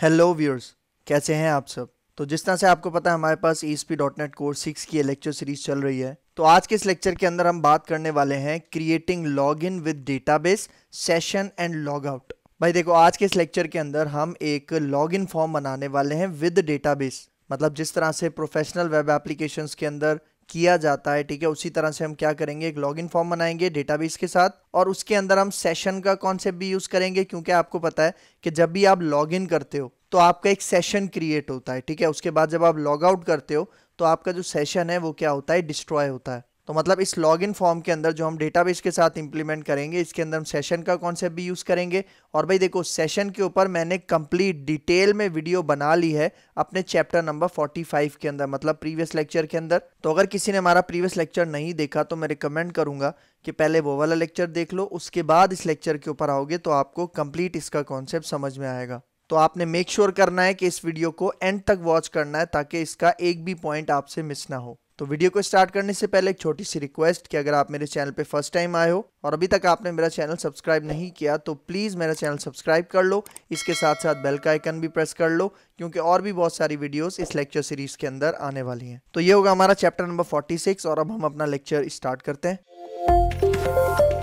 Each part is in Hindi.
हेलो व्यूअर्स कैसे हैं आप सब तो जिस तरह से आपको पता है हमारे पास E dot net course six की लेक्चर सीरीज चल रही है तो आज के इस लेक्चर के अंदर हम बात करने वाले हैं creating log in with database session and log out भाई देखो आज के इस लेक्चर के अंदर हम एक लॉग इन फॉर्म बनाने वाले हैं विद डेटाबेस मतलब जिस तरह से प्रोफेशनल वेब एप्लीकेशंस के अंदर किया जाता है ठीक है उसी तरह से हम क्या करेंगे एक लॉगिन फॉर्म बनाएंगे डेटाबेस के साथ और उसके अंदर हम सेशन का कॉन्सेप्ट भी यूज़ करेंगे क्योंकि आपको पता है कि जब भी आप लॉगिन करते हो तो आपका एक सेशन क्रिएट होता है ठीक है उसके बाद जब आप लॉग आउट करते हो तो आपका जो सेशन है वो क्या होता है डिस्ट्रॉय होता है तो मतलब इस लॉगिन फॉर्म के अंदर जो हम डेटाबेस के साथ इंप्लीमेंट करेंगे इसके अंदर हम सेशन का कॉन्सेप्ट भी यूज़ करेंगे और भाई देखो सेशन के ऊपर मैंने कंप्लीट डिटेल में वीडियो बना ली है अपने चैप्टर नंबर 45 के अंदर मतलब प्रीवियस लेक्चर के अंदर तो अगर किसी ने हमारा प्रीवियस लेक्चर नहीं देखा तो मैं रिकमेंड करूँगा कि पहले वो वाला लेक्चर देख लो उसके बाद इस लेक्चर के ऊपर आओगे तो आपको कम्प्लीट इसका कॉन्सेप्ट समझ में आएगा तो आपने मेक श्योर sure करना है कि इस वीडियो को एंड तक वॉच करना है ताकि इसका एक भी पॉइंट आपसे मिस ना हो तो वीडियो को स्टार्ट करने से पहले एक छोटी सी रिक्वेस्ट कि अगर आप मेरे चैनल पे फर्स्ट टाइम आए हो और अभी तक आपने मेरा चैनल सब्सक्राइब नहीं किया तो प्लीज़ मेरा चैनल सब्सक्राइब कर लो इसके साथ साथ बेल का आइकन भी प्रेस कर लो क्योंकि और भी बहुत सारी वीडियोस इस लेक्चर सीरीज़ के अंदर आने वाली हैं तो ये होगा हमारा चैप्टर नंबर फोर्टी और अब हम अपना लेक्चर स्टार्ट करते हैं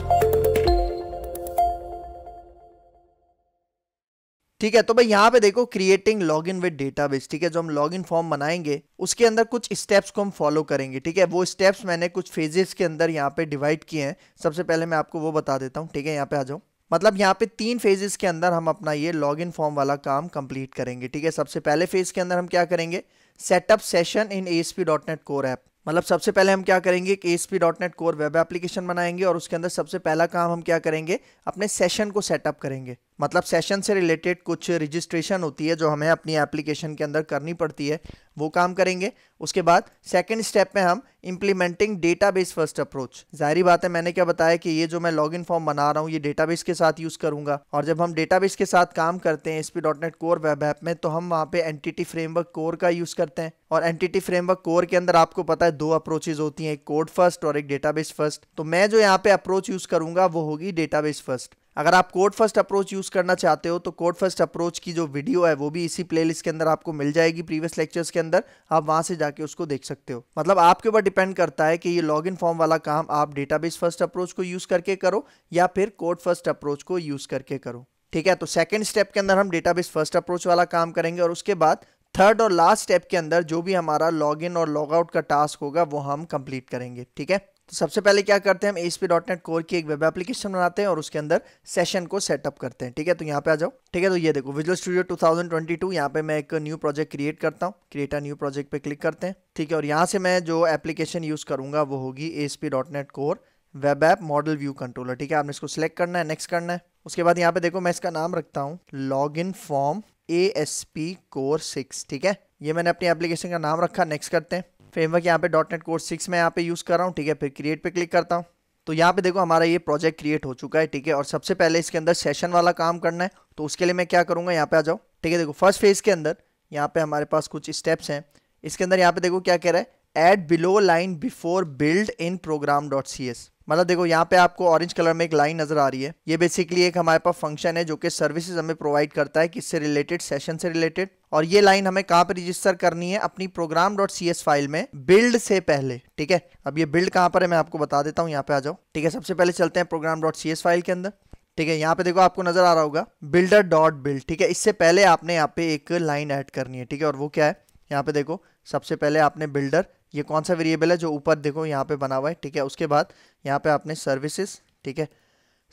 ठीक है तो भाई यहाँ पे देखो creating log in with base ठीक है जो हम लॉग इन फॉर्म बनाएंगे उसके अंदर कुछ स्टेप्स को हम फॉलो करेंगे ठीक है वो स्टेप्स मैंने कुछ फेजेस के अंदर यहाँ पे डिवाइड किए हैं सबसे पहले मैं आपको वो बता देता हूँ ठीक है यहाँ पे आ जाओ मतलब यहाँ पे तीन फेजेस के अंदर हम अपना ये लॉग इन फॉर्म वाला काम कंप्लीट करेंगे ठीक है सबसे पहले फेज के अंदर हम क्या करेंगे setup session in S P dot net core app मतलब सबसे पहले हम क्या करेंगे एक S P dot net core web application बनाएंगे और उसके अंदर सबसे पहला काम हम क्या करेंगे अपने सेशन को सेटअप करेंगे मतलब सेशन से रिलेटेड कुछ रजिस्ट्रेशन होती है जो हमें अपनी एप्लीकेशन के अंदर करनी पड़ती है वो काम करेंगे उसके बाद सेकेंड स्टेप में हम इम्प्लीमेंटिंग डेटाबेस फर्स्ट अप्रोच जाहरी बात है मैंने क्या बताया कि ये जो मैं लॉगिन फॉर्म बना रहा हूँ ये डेटाबेस के साथ यूज़ करूँगा और जब हम डेटाबेस के साथ काम करते हैं S P dot net core web app में तो हम वहाँ पे एंटिटी फ्रेमवर्क कोर का यूज़ करते हैं और एंटिटी फ्रेमवर्क कोर के अंदर आपको पता है दो अप्रोचेज होती हैं एक कोड फर्स्ट और एक डेटाबेस फर्स्ट तो मैं जो यहाँ पे अप्रोच यूज़ करूँगा वो होगी डेटाबेस फर्स्ट अगर आप कोड फर्स्ट अप्रोच यूज़ करना चाहते हो तो कोड फर्स्ट अप्रोच की जो वीडियो है वो भी इसी प्लेलिस्ट के अंदर आपको मिल जाएगी प्रीवियस लेक्चर्स के अंदर आप वहाँ से जाके उसको देख सकते हो मतलब आपके ऊपर डिपेंड करता है कि ये इन फॉर्म वाला काम आप डेटाबेस फर्स्ट अप्रोच को यूज़ करके करो या फिर कोड फर्स्ट अप्रोच को यूज़ करके करो ठीक है तो सेकेंड स्टेप के अंदर हम डेटाबेस फर्स्ट अप्रोच वाला काम करेंगे और उसके बाद थर्ड और लास्ट स्टेप के अंदर जो भी हमारा लॉग इन और लॉग आउट का टास्क होगा वो हम कंप्लीट करेंगे ठीक है तो सबसे पहले क्या करते हैं हम S P dot net core की एक वेब एप्लीकेशन बनाते हैं और उसके अंदर सेशन को सेटअप करते हैं ठीक है तो यहाँ पे आ जाओ ठीक है तो ये देखो विजुअल स्टूडियो 2022 यहाँ पे मैं एक न्यू प्रोजेक्ट क्रिएट करता हूँ क्रिएटर न्यू प्रोजेक्ट पे क्लिक करते हैं ठीक है और यहाँ से मैं जो एप्लीकेशन यूज़ करूंगा वो होगी S P dot net core web app model view controller ठीक है आपने इसको सिलेक्ट करना है नेक्स्ट करना है उसके बाद यहाँ पे देखो मैं इसका नाम रखता हूँ log in form A S P core six ठीक है ये मैंने अपनी एप्लीकेशन का नाम रखा नेक्स्ट करते हैं फ्रेमवर्क यहाँ पे डॉट नेट कोर्स सिक्स में यहाँ पे यूज़ कर रहा हूँ ठीक है फिर क्रिएट पे क्लिक करता हूँ तो यहाँ पे देखो हमारा ये प्रोजेक्ट क्रिएट हो चुका है ठीक है और सबसे पहले इसके अंदर सेशन वाला काम करना है तो उसके लिए मैं क्या करूँगा यहाँ पे आ जाओ ठीक है देखो फर्स्ट फेज के अंदर यहाँ पे हमारे पास कुछ स्टेप्स हैं इसके अंदर यहाँ पे देखो क्या कह रहा है add below line before build in program dot C S मतलब देखो यहाँ पे आपको ऑरेंज कलर में एक लाइन नजर आ रही है ये बेसिकली एक हमारे पास फंक्शन है जो कि सर्विसेज हमें प्रोवाइड करता है किससे रिलेटेड सेशन से रिलेटेड और ये लाइन हमें कहाँ पे रजिस्टर करनी है अपनी program dot C S file में बिल्ड से पहले ठीक है अब ये बिल्ड कहाँ पर है मैं आपको बता देता हूँ यहाँ पे आ जाओ ठीक है सबसे पहले चलते हैं program dot C S file के अंदर ठीक है यहाँ पे देखो आपको नजर आ रहा होगा बिल्डर डॉट बिल्ड ठीक है इससे पहले आपने यहाँ पे एक लाइन ऐड करनी है ठीक है और वो क्या है यहाँ पे देखो सबसे पहले आपने बिल्डर ये कौन सा वेरिएबल है जो ऊपर देखो यहाँ पे बना हुआ है ठीक है उसके बाद यहाँ पे आपने सर्विसेज ठीक है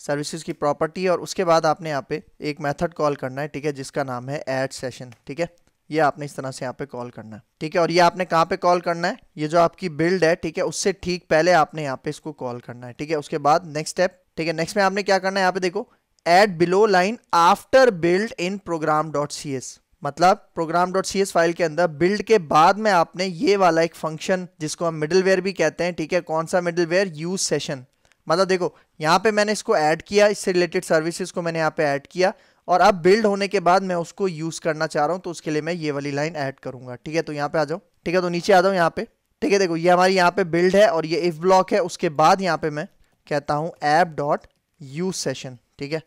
सर्विसेज की प्रॉपर्टी और उसके बाद आपने यहाँ पे एक मेथड कॉल करना है ठीक है जिसका नाम है एड सेशन ठीक है ये आपने इस तरह से यहाँ पे कॉल करना है ठीक है और ये आपने कहाँ पे कॉल करना है ये जो आपकी बिल्ड है ठीक है उससे ठीक पहले आपने यहाँ पे इसको कॉल करना है ठीक है उसके बाद नेक्स्ट स्टेप ठीक है नेक्स्ट में आपने क्या करना है यहाँ पे देखो add below line after build in program dot C S मतलब प्रोग्राम डॉट सी फाइल के अंदर बिल्ड के बाद में आपने ये वाला एक फंक्शन जिसको हम मिडलवेयर भी कहते हैं ठीक है कौन सा मिडलवेयर यूज सेशन मतलब देखो यहाँ पे मैंने इसको ऐड किया इससे रिलेटेड सर्विसेज को मैंने यहाँ पे ऐड किया और अब बिल्ड होने के बाद मैं उसको यूज़ करना चाह रहा हूँ तो उसके लिए मैं ये वाली लाइन ऐड करूंगा ठीक है तो यहाँ पे आ जाओ ठीक है तो नीचे आ जाओ यहाँ पे ठीक है देखो ये हमारी यहाँ पे बिल्ड है और ये इफ ब्लॉक है उसके बाद यहाँ पे मैं कहता हूँ ऐप डॉट यूज सेशन ठीक है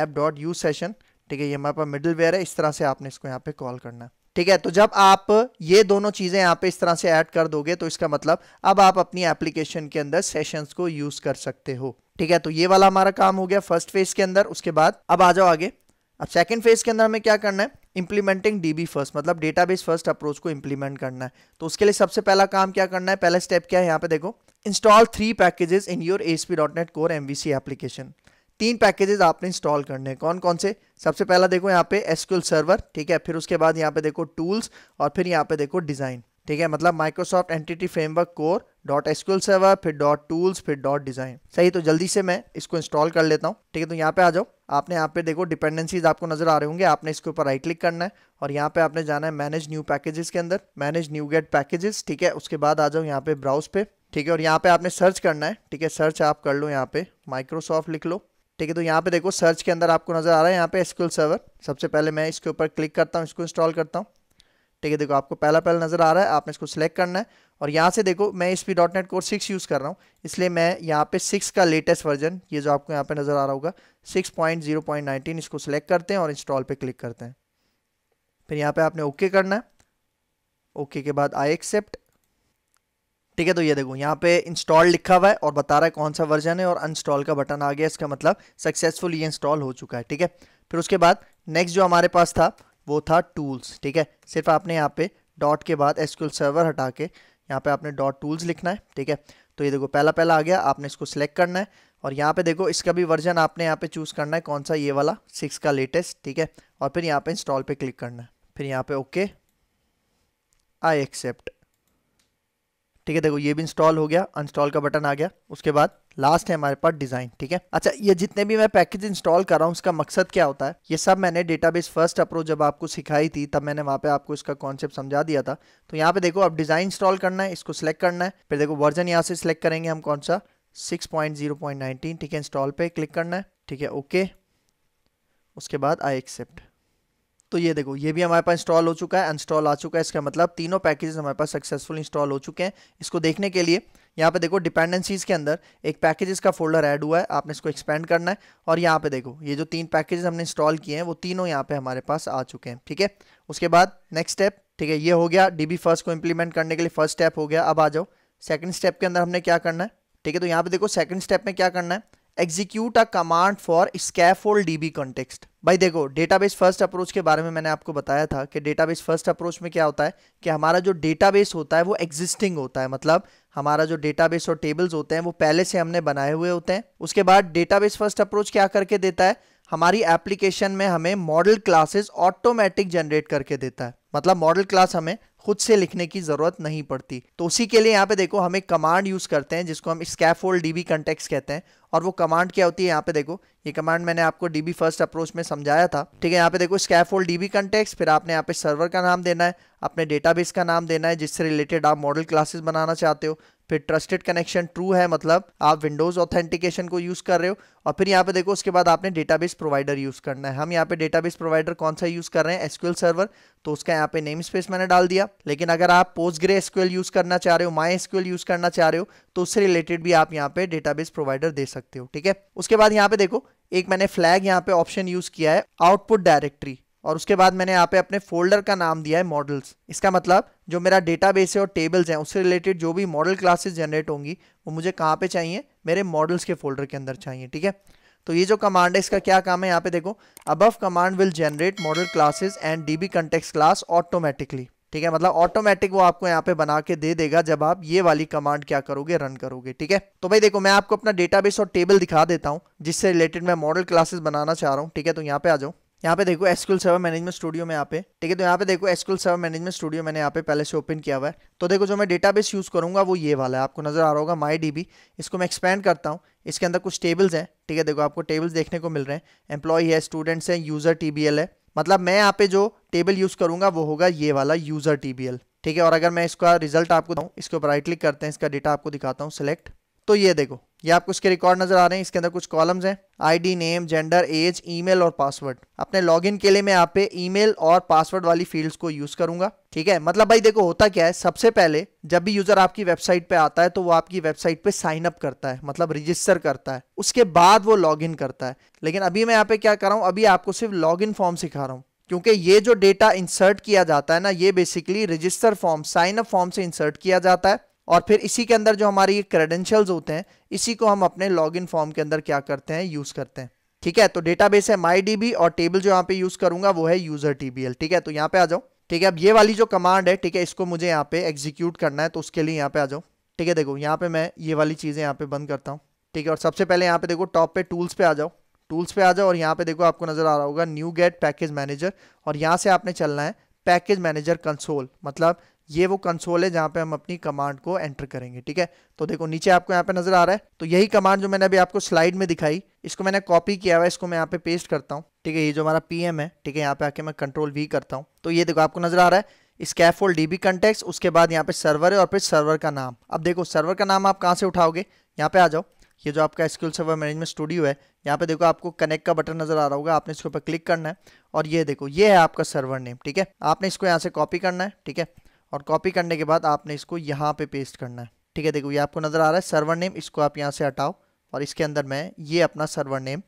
ऐप डॉट यूज सेशन ठीक है ये हमारे पास मिडिल है इस तरह से आपने इसको यहाँ पे कॉल करना है ठीक है तो जब आप ये दोनों चीज़ें यहाँ पे इस तरह से ऐड कर दोगे तो इसका मतलब अब आप अपनी एप्लीकेशन के अंदर सेशंस को यूज़ कर सकते हो ठीक है तो ये वाला हमारा काम हो गया फर्स्ट फेज के अंदर उसके बाद अब आ जाओ आगे अब सेकेंड फेज के अंदर हमें क्या करना है इंप्लीमेंटिंग डीबी फर्स्ट मतलब डेटा फर्स्ट अप्रोच को इंप्लीमेंट करना है तो उसके लिए सबसे पहला काम क्या करना है पहला स्टेप क्या है यहाँ पे देखो install three packages in your S P dot net core MVC application तीन पैकेजेस आपने इंस्टॉल करने हैं कौन कौन से सबसे पहला देखो यहाँ पे एसक्यूएल सर्वर ठीक है फिर उसके बाद यहाँ पे देखो टूल्स और फिर यहाँ पे देखो डिज़ाइन ठीक है मतलब Microsoft entity framework core dot SQL server फिर डॉट टूल्स फिर डॉट डिज़ाइन सही तो जल्दी से मैं इसको इंस्टॉल कर लेता हूँ ठीक है तो यहाँ पे आ जाओ आपने यहाँ पे देखो डिपेंडेंसीज आपको नजर आ रहे होंगे आपने इसके ऊपर राइट क्लिक करना है और यहाँ पे आपने जाना है मैनेज न्यू पैकेजेस के अंदर मैनेज न्यू गेट पैकेजेस ठीक है उसके बाद आ जाओ यहाँ पे ब्राउज पे ठीक है और यहाँ पे आपने सर्च करना है ठीक है सर्च आप कर लो यहाँ पे माइक्रोसॉफ्ट लिख लो ठीक है तो यहाँ पे देखो सर्च के अंदर आपको नज़र आ रहा है यहाँ पे एसक्यूएल सर्वर सबसे पहले मैं इसके ऊपर क्लिक करता हूँ इसको इंस्टॉल करता हूँ ठीक है देखो आपको पहला पहला नज़र आ रहा है आपने इसको सिलेक्ट करना है और यहाँ से देखो मैं इस P dot net core six use कर रहा हूँ इसलिए मैं यहाँ पे सिक्स का लेटेस्ट वर्जन ये जो आपको यहाँ पे नज़र आ रहा होगा six point zero point nineteen इसको सिलेक्ट करते हैं और इंस्टॉल पे क्लिक करते हैं फिर यहाँ पे आपने ओके okay करना है ओके okay के बाद आई एक्सेप्ट ठीक है तो ये देखो यहाँ पे इंस्टॉल लिखा हुआ है और बता रहा है कौन सा वर्जन है और अनस्टॉल का बटन आ गया इसका मतलब सक्सेसफुल ये इंस्टॉल हो चुका है ठीक है फिर उसके बाद नेक्स्ट जो हमारे पास था वो था टूल्स ठीक है सिर्फ आपने यहाँ पे डॉट के बाद एसक्यूएल सर्वर हटा के यहाँ पे आपने डॉट टूल्स लिखना है ठीक है तो ये देखो पहला पहला आ गया आपने इसको सिलेक्ट करना है और यहाँ पे देखो इसका भी वर्जन आपने यहाँ पे चूज़ करना है कौन सा ये वाला सिक्स का लेटेस्ट ठीक है और फिर यहाँ पे इंस्टॉल पे क्लिक करना है फिर यहाँ पे ओके आई एक्सेप्ट ठीक है देखो ये भी इंस्टॉल हो गया अनस्टॉल का बटन आ गया उसके बाद लास्ट है हमारे पास डिजाइन ठीक है अच्छा ये जितने भी मैं पैकेज इंस्टॉल कर रहा हूँ उसका मकसद क्या होता है ये सब मैंने डेटाबेस फर्स्ट अप्रोच जब आपको सिखाई थी तब मैंने वहाँ पे आपको इसका कॉन्सेप्ट समझा दिया था तो यहाँ पे देखो अब डिजाइन इंस्टॉल करना है इसको सिलेक्ट करना है फिर देखो वर्जन यहाँ से सिलेक्ट करेंगे हम कौन सा सिक्स ठीक है इंस्टॉल पे क्लिक करना है ठीक है ओके उसके बाद आई एक्सेप्ट तो ये देखो ये भी हमारे पास इंस्टॉल हो चुका है इंस्टॉल आ चुका है इसका मतलब तीनों पैकेजेस हमारे पास सक्सेसफुल इंस्टॉल हो चुके हैं इसको देखने के लिए यहाँ पे देखो डिपेंडेंसीज के अंदर एक पैकेजेस का फोल्डर ऐड हुआ है आपने इसको एक्सपेंड करना है और यहाँ पे देखो ये जो तीन पैकेजेस हमने इंस्टॉल किए हैं वो तीनों यहाँ पे हमारे पास आ चुके हैं ठीक है उसके बाद नेक्स्ट स्टेप ठीक है ये हो गया डीबी फर्स्ट को इम्प्लीमेंट करने के लिए फर्स्ट स्टेप हो गया अब आ जाओ सेकंड स्टेप के अंदर हमने क्या करना है ठीक है तो यहाँ पे देखो सेकंड स्टेप में क्या करना है execute a command for scaffold DB context भाई देखो डेटाबेस फर्स्ट अप्रोच के बारे में मैंने आपको बताया था कि डेटाबेस फर्स्ट अप्रोच में क्या होता है कि हमारा जो डेटाबेस होता है वो एग्जिस्टिंग होता है मतलब हमारा जो डेटाबेस और टेबल्स होते हैं वो पहले से हमने बनाए हुए होते हैं उसके बाद डेटाबेस फर्स्ट अप्रोच क्या करके देता है हमारी एप्लीकेशन में हमें मॉडल क्लासेस ऑटोमेटिक जनरेट करके देता है मतलब मॉडल क्लास हमें खुद से लिखने की जरूरत नहीं पड़ती तो उसी के लिए यहाँ पे देखो हम एक कमांड यूज करते हैं जिसको हम स्कैफोल्ड डीबी कंटेक्स कहते हैं और वो कमांड क्या होती है यहाँ पे देखो ये कमांड मैंने आपको डीबी फर्स्ट अप्रोच में समझाया था ठीक है यहाँ पे देखो स्कैफोल्ड डीबी कंटेक्स फिर आपने यहाँ पे सर्वर का नाम देना है अपने डेटाबेस का नाम देना है जिससे रिलेटेड आप मॉडल क्लासेस बनाना चाहते हो फिर ट्रस्टेड कनेक्शन ट्रू है मतलब आप विंडोज ऑथेंटिकेशन को यूज कर रहे हो और फिर यहाँ पे देखो उसके बाद आपने डेटाबेस प्रोवाइडर यूज करना है हम यहाँ पे डेटाबेस प्रोवाइडर कौन सा यूज कर रहे हैं एसक्यूएल सर्वर तो उसका यहाँ पे नेम स्पेस मैंने डाल दिया लेकिन अगर आप पोस्ट ग्रे एसक्यूएल यूज करना चाह रहे हो माई एसक्यूएल यूज करना चाह रहे हो तो उससे रिलेटेड भी आप यहाँ पे डेटाबेस प्रोवाइडर दे सकते हो ठीक है उसके बाद यहाँ पे देखो एक मैंने फ्लैग यहाँ पे ऑप्शन यूज किया है आउटपुट डायरेक्टरी और उसके बाद मैंने यहाँ पे अपने फोल्डर का नाम दिया है मॉडल्स इसका मतलब जो मेरा डेटाबेस है और टेबल्स हैं उससे रिलेटेड जो भी मॉडल क्लासेस जनरेट होंगी वो मुझे कहाँ पे चाहिए मेरे मॉडल्स के फोल्डर के अंदर चाहिए ठीक है तो ये जो कमांड है इसका क्या काम है यहाँ पे देखो above command will generate model classes and D B context class automatically ठीक है मतलब ऑटोमेटिक वो आपको यहाँ पे बना के दे देगा जब आप ये वाली कमांड क्या करोगे रन करोगे ठीक है तो भाई देखो मैं आपको अपना डेटाबेस और टेबल दिखा देता हूँ जिससे रिलेटेड मैं मॉडल क्लासेस बनाना चाह रहा हूँ ठीक है तो यहाँ पे आ जाऊँ यहाँ पे देखो एसक्यूल सर्वर मैनेजमेंट स्टूडियो में यहाँ पे ठीक है तो यहाँ पे देखो एसक्यूल सर्वर मैनेजमेंट स्टूडियो मैंने यहाँ पे पहले से ओपन किया हुआ है तो देखो जो मैं डेटाबेस यूज़ करूँगा वो ये वाला है आपको नजर आ रहा होगा माई बी इसको मैं एक्सपेंड करता हूँ इसके अंदर कुछ टेबल्स हैं ठीक है देखो आपको टेबल्स देखने को मिल रहे हैं एम्प्लॉई है स्टूडेंट्स हैं यूज़र टी है मतलब मैं यहाँ पे जो टेबल यूज़ करूँगा वो होगा ये वाला यूज़र टी ठीक है और अगर मैं इसका रिजल्ट आपको दूँ इसके ऊपर राइट क्लिक करते हैं इसका डेटा आपको दिखाता हूँ सेलेक्ट तो ये देखो ये आपको इसके रिकॉर्ड नजर आ रहे हैं इसके अंदर कुछ कॉलम्स हैं ID name gender age email और पासवर्ड अपने लॉगिन के लिए मैं यहाँ पे ईमेल और पासवर्ड वाली फील्ड्स को यूज करूंगा ठीक है मतलब भाई देखो होता क्या है सबसे पहले जब भी यूजर आपकी वेबसाइट पे आता है तो वो आपकी वेबसाइट पे साइन अप करता है मतलब रजिस्टर करता है उसके बाद वो लॉग करता है लेकिन अभी मैं यहाँ पे क्या कर रहा हूँ अभी आपको सिर्फ लॉग फॉर्म सिखा रहा हूँ क्योंकि ये जो डेटा इंसर्ट किया जाता है ना ये basically register form sign up form से इंसर्ट किया जाता है और फिर इसी के अंदर जो हमारी क्रेडेंशियल्स होते हैं इसी को हम अपने लॉगिन फॉर्म के अंदर क्या करते हैं यूज़ करते हैं ठीक है तो डेटाबेस है माई डीबी और टेबल जो यहाँ पे यूज़ करूंगा वो है यूज़र टीबीएल ठीक है तो यहाँ पे आ जाओ ठीक है अब ये वाली जो कमांड है ठीक है इसको मुझे यहाँ पे एग्जीक्यूट करना है तो उसके लिए यहाँ पे आ जाओ ठीक है देखो यहाँ पे मैं ये वाली चीज़ें यहाँ पे बंद करता हूँ ठीक है और सबसे पहले यहाँ पे देखो टॉप पे टूल्स पे आ जाओ टूल्स पे आ जाओ और यहाँ पे देखो आपको नजर आ रहा होगा न्यू गेट पैकेज मैनेजर और यहाँ से आपने चलना है पैकेज मैनेजर कंसोल मतलब ये वो कंसोल है जहां पे हम अपनी कमांड को एंटर करेंगे ठीक है तो देखो नीचे आपको यहाँ पे नजर आ रहा है तो यही कमांड जो मैंने अभी आपको स्लाइड में दिखाई इसको मैंने कॉपी किया हुआ है इसको मैं यहाँ पे पेस्ट करता हूँ ठीक है ये जो हमारा पी है ठीक है यहाँ पे आके मैं कंट्रोल वी करता हूँ तो ये देखो आपको नजर आ रहा है स्कैफोल डीबी कंटेक्स उसके बाद यहाँ पे सर्वर है और फिर सर्वर का नाम अब देखो सर्वर का नाम आप कहाँ से उठाओगे यहाँ पे आ जाओ ये जो आपका स्किल सर्वर मैनेजमेंट स्टूडियो है यहाँ पे देखो आपको कनेक्ट का बटन नजर आ रहा होगा आपने इसके ऊपर क्लिक करना है और ये देखो ये है आपका सर्वर नेम ठीक है आपने इसको यहाँ से कॉपी करना है ठीक है और कॉपी करने के बाद आपने इसको यहाँ पे पेस्ट करना है ठीक है देखो ये आपको नज़र आ रहा है सर्वर नेम इसको आप यहाँ से हटाओ और इसके अंदर मैं ये अपना सर्वर नेम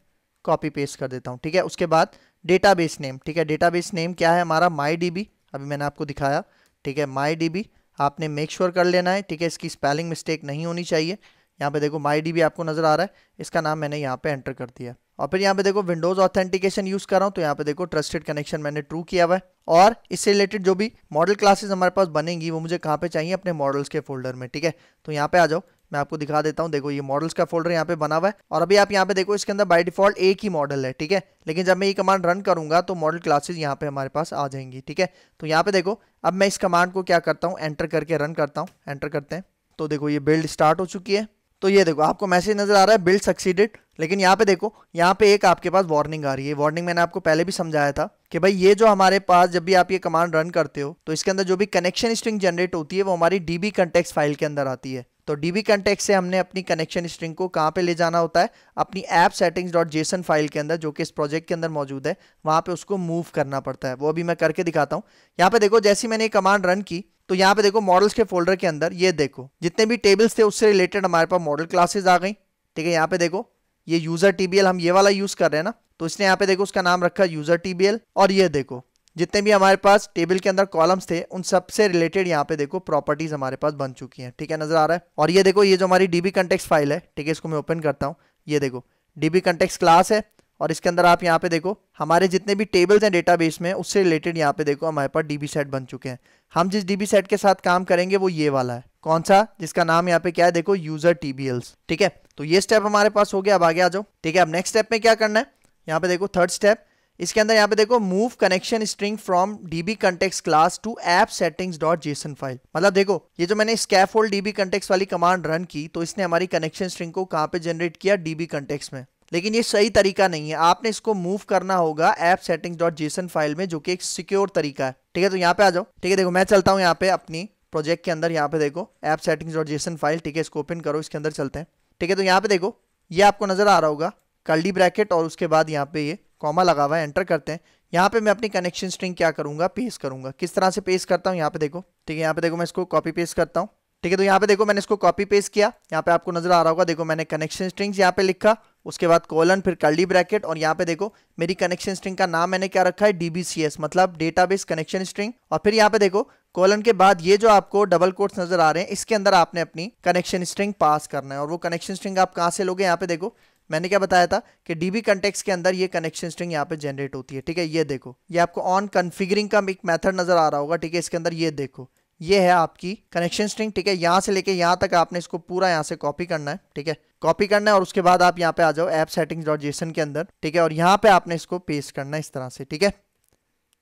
कॉपी पेस्ट कर देता हूँ ठीक है उसके बाद डेटा नेम ठीक है डेटा नेम क्या है हमारा माई डी अभी मैंने आपको दिखाया ठीक है माई डी आपने मेक श्योर sure कर लेना है ठीक है इसकी स्पेलिंग मिस्टेक नहीं होनी चाहिए यहाँ पे देखो माई डी आपको नज़र आ रहा है इसका नाम मैंने यहाँ पे एंटर कर दिया और फिर यहाँ पे देखो विंडोज ऑथेंटिकेशन यूज कर रहा हूँ तो यहाँ पे देखो ट्रस्टेड कनेक्शन मैंने ट्रू किया हुआ है और इससे रिलेटेड जो भी मॉडल क्लासेस हमारे पास बनेंगी वो मुझे कहाँ पे चाहिए अपने मॉडल्स के फोल्डर में ठीक है तो यहाँ पे आ जाओ मैं आपको दिखा देता हूँ देखो ये मॉडल्स का फोल्डर यहाँ पे बना हुआ है और अभी आप यहाँ पे देखो इसके अंदर बाई डिफॉल्ट एक ही मॉडल है ठीक है लेकिन जब मैं ये कमांड रन करूंगा तो मॉडल क्लासेज यहाँ पे हमारे पास आ जाएंगी ठीक है तो यहाँ पे देखो अब मैं इस कमांड को क्या करता हूँ एंटर करके रन करता हूँ एंटर करते हैं तो देखो ये बिल्ड स्टार्ट हो चुकी है तो ये देखो आपको मैसेज नज़र आ रहा है बिल्ड सक्सीडेड लेकिन यहाँ पे देखो यहाँ पे एक आपके पास वार्निंग आ रही है वार्निंग मैंने आपको पहले भी समझाया था कि भाई ये जो हमारे पास जब भी आप ये कमांड रन करते हो तो इसके अंदर जो भी कनेक्शन स्ट्रिंग जनरेट होती है वो हमारी डीबी कंटेक्स फाइल के अंदर आती है तो डीबी कंटेक्स से हमने अपनी कनेक्शन स्ट्रिंग को कहाँ पे ले जाना होता है अपनी app settings dot JSON file के अंदर जो कि इस प्रोजेक्ट के अंदर मौजूद है वहाँ पे उसको मूव करना पड़ता है वो अभी मैं करके दिखाता हूँ यहाँ पे देखो जैसी मैंने कमांड रन की तो यहाँ पे देखो मॉडल्स के फोल्डर के अंदर ये देखो जितने भी टेबल्स थे उससे रिलेटेड हमारे पास मॉडल क्लासेस आ गई ठीक है यहाँ पे देखो ये यूजर टीबीएल हम ये वाला यूज कर रहे हैं ना तो इसने यहाँ पे देखो उसका नाम रखा यूजर टीबीएल और ये देखो जितने भी हमारे पास टेबल के अंदर कॉलम्स थे उन सब से रिलेटेड यहाँ पे देखो प्रॉपर्टीज हमारे पास बन चुकी हैं ठीक है नजर आ रहा है और ये देखो ये जो हमारी डीबी कंटेक्स फाइल है ठीक है इसको मैं ओपन करता हूँ ये देखो डीबी कंटेक्स क्लास है और इसके अंदर आप यहाँ पे देखो हमारे जितने भी टेबल्स हैं डेटाबेस में उससे रिलेटेड यहाँ पे देखो हमारे पास डीबी सेट बन चुके हैं हम जिस डीबी सेट के साथ काम करेंगे वो ये वाला है कौन सा जिसका नाम यहाँ पे क्या है देखो यूजर टीबीएल्स ठीक है तो ये स्टेप हमारे पास हो गया अब आगे आ जाओ ठीक है अब नेक्स्ट स्टेप में क्या करना है यहाँ पे देखो थर्ड स्टेप इसके अंदर यहाँ पे देखो move connection string from DB context class to app settings dot JSON file मतलब देखो ये जो मैंने स्कैफोल्ड डीबी कंटेक्स वाली कमांड रन की तो इसने हमारी कनेक्शन स्ट्रिंग को कहाँ पे जनरेट किया डीबी कंटेक्स में लेकिन ये सही तरीका नहीं है आपने इसको मूव करना होगा app settings dot JSON file में जो कि एक सिक्योर तरीका है ठीक है तो यहाँ पे आ जाओ ठीक है देखो मैं चलता हूँ यहाँ पे अपनी प्रोजेक्ट के अंदर यहाँ पे देखो app settings dot JSON file ठीक है इसको ओपन करो इसके अंदर चलते हैं ठीक है तो यहाँ पे देखो ये आपको नजर आ रहा होगा कल्डी ब्रैकेट और उसके बाद यहाँ पे ये कॉमा लगा हुआ है एंटर करते हैं यहाँ पे मैं अपनी कनेक्शन स्ट्रिंग क्या करूंगा पेस्ट करूंगा किस तरह से पेस्ट करता हूँ यहाँ पे देखो ठीक है यहाँ पे देखो मैं इसको कॉपी पेस्ट करता हूँ ठीक है तो यहाँ पे देखो मैंने इसको कॉपी पेस्ट किया यहाँ पे आपको नजर आ रहा होगा देखो मैंने कनेक्शन स्ट्रिंग्स यहाँ पे लिखा उसके बाद कॉलन फिर कर्ली ब्रैकेट और यहाँ पे देखो मेरी कनेक्शन स्ट्रिंग का नाम मैंने क्या रखा है डीबीसीएस मतलब डेटाबेस कनेक्शन स्ट्रिंग और फिर यहाँ पे देखो कॉलन के बाद ये जो आपको डबल कोट्स नजर आ रहे हैं इसके अंदर आपने अपनी कनेक्शन स्ट्रिंग पास करना है और वो कनेक्शन स्ट्रिंग आप कहाँ से लोगे यहाँ पे देखो मैंने क्या बताया था कि डीबी कंटेक्स के अंदर ये कनेक्शन स्ट्रिंग यहाँ पे जनरेट होती है ठीक है ये देखो ये आपको ऑन कन्फिगरिंग का एक मेथड नजर आ रहा होगा ठीक है इसके अंदर ये देखो ये है आपकी कनेक्शन स्ट्रिंग ठीक है यहाँ से लेके यहाँ तक आपने इसको पूरा यहाँ से कॉपी करना है ठीक है कॉपी करना है और उसके बाद आप यहाँ पे आ जाओ ऐप सेटिंग्स डॉट जेसन के अंदर ठीक है और यहाँ पे आपने इसको पेस्ट करना है इस तरह से ठीक है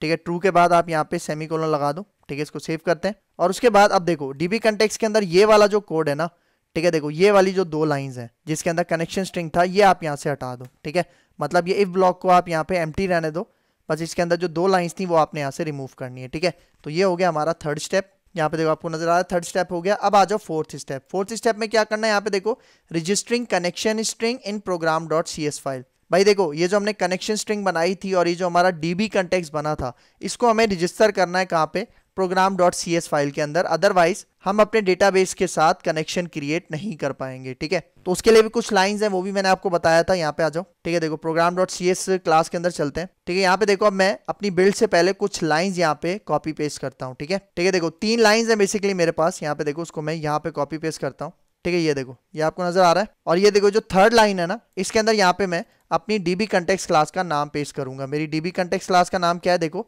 ठीक है ट्रू के बाद आप यहाँ पे सेमी कोलन लगा दो ठीक है इसको सेव करते हैं और उसके बाद अब देखो डीबी कंटेक्स के अंदर ये वाला जो कोड है ना ठीक है देखो ये वाली जो दो लाइन्स हैं जिसके अंदर कनेक्शन स्ट्रिंग था ये आप यहाँ से हटा दो ठीक है मतलब ये इफ ब्लॉक को आप यहाँ पे एम रहने दो बस इसके अंदर जो दो लाइन्स थी वो आपने यहाँ से रिमूव करनी है ठीक है तो ये हो गया हमारा थर्ड स्टेप यहाँ पे देखो आपको नजर आ रहा है थर्ड स्टेप हो गया अब आ जाओ फोर्थ स्टेप फोर्थ स्टेप में क्या करना है यहाँ पे देखो registering connection string in program dot C S file भाई देखो ये जो हमने कनेक्शन स्ट्रिंग बनाई थी और ये जो हमारा डीबी कंटेक्स बना था इसको हमें रजिस्टर करना है कहाँ पे program dot C S file के अंदर अदरवाइज हम अपने डेटाबेस के साथ कनेक्शन क्रिएट नहीं कर पाएंगे ठीक है तो उसके लिए भी कुछ लाइंस हैं वो भी मैंने आपको बताया था यहाँ पे आ जाओ ठीक है देखो program dot C S class के अंदर चलते हैं ठीक है यहाँ पे देखो अब मैं अपनी बिल्ड से पहले कुछ लाइंस यहाँ पे कॉपी पेस्ट करता हूँ ठीक है ठीक है देखो तीन लाइन्स है बेसिकली मेरे पास यहाँ पे देखो उसको मैं यहाँ पे कॉपी पेस्ट करता हूँ ठीक है ये देखो ये आपको नजर आ रहा है और ये देखो जो थर्ड लाइन है ना इसके अंदर यहाँ पे मैं अपनी डीबी कंटेक्स क्लास का नाम पेश करूंगा मेरी डीबी कंटेक्स क्लास का नाम क्या है देखो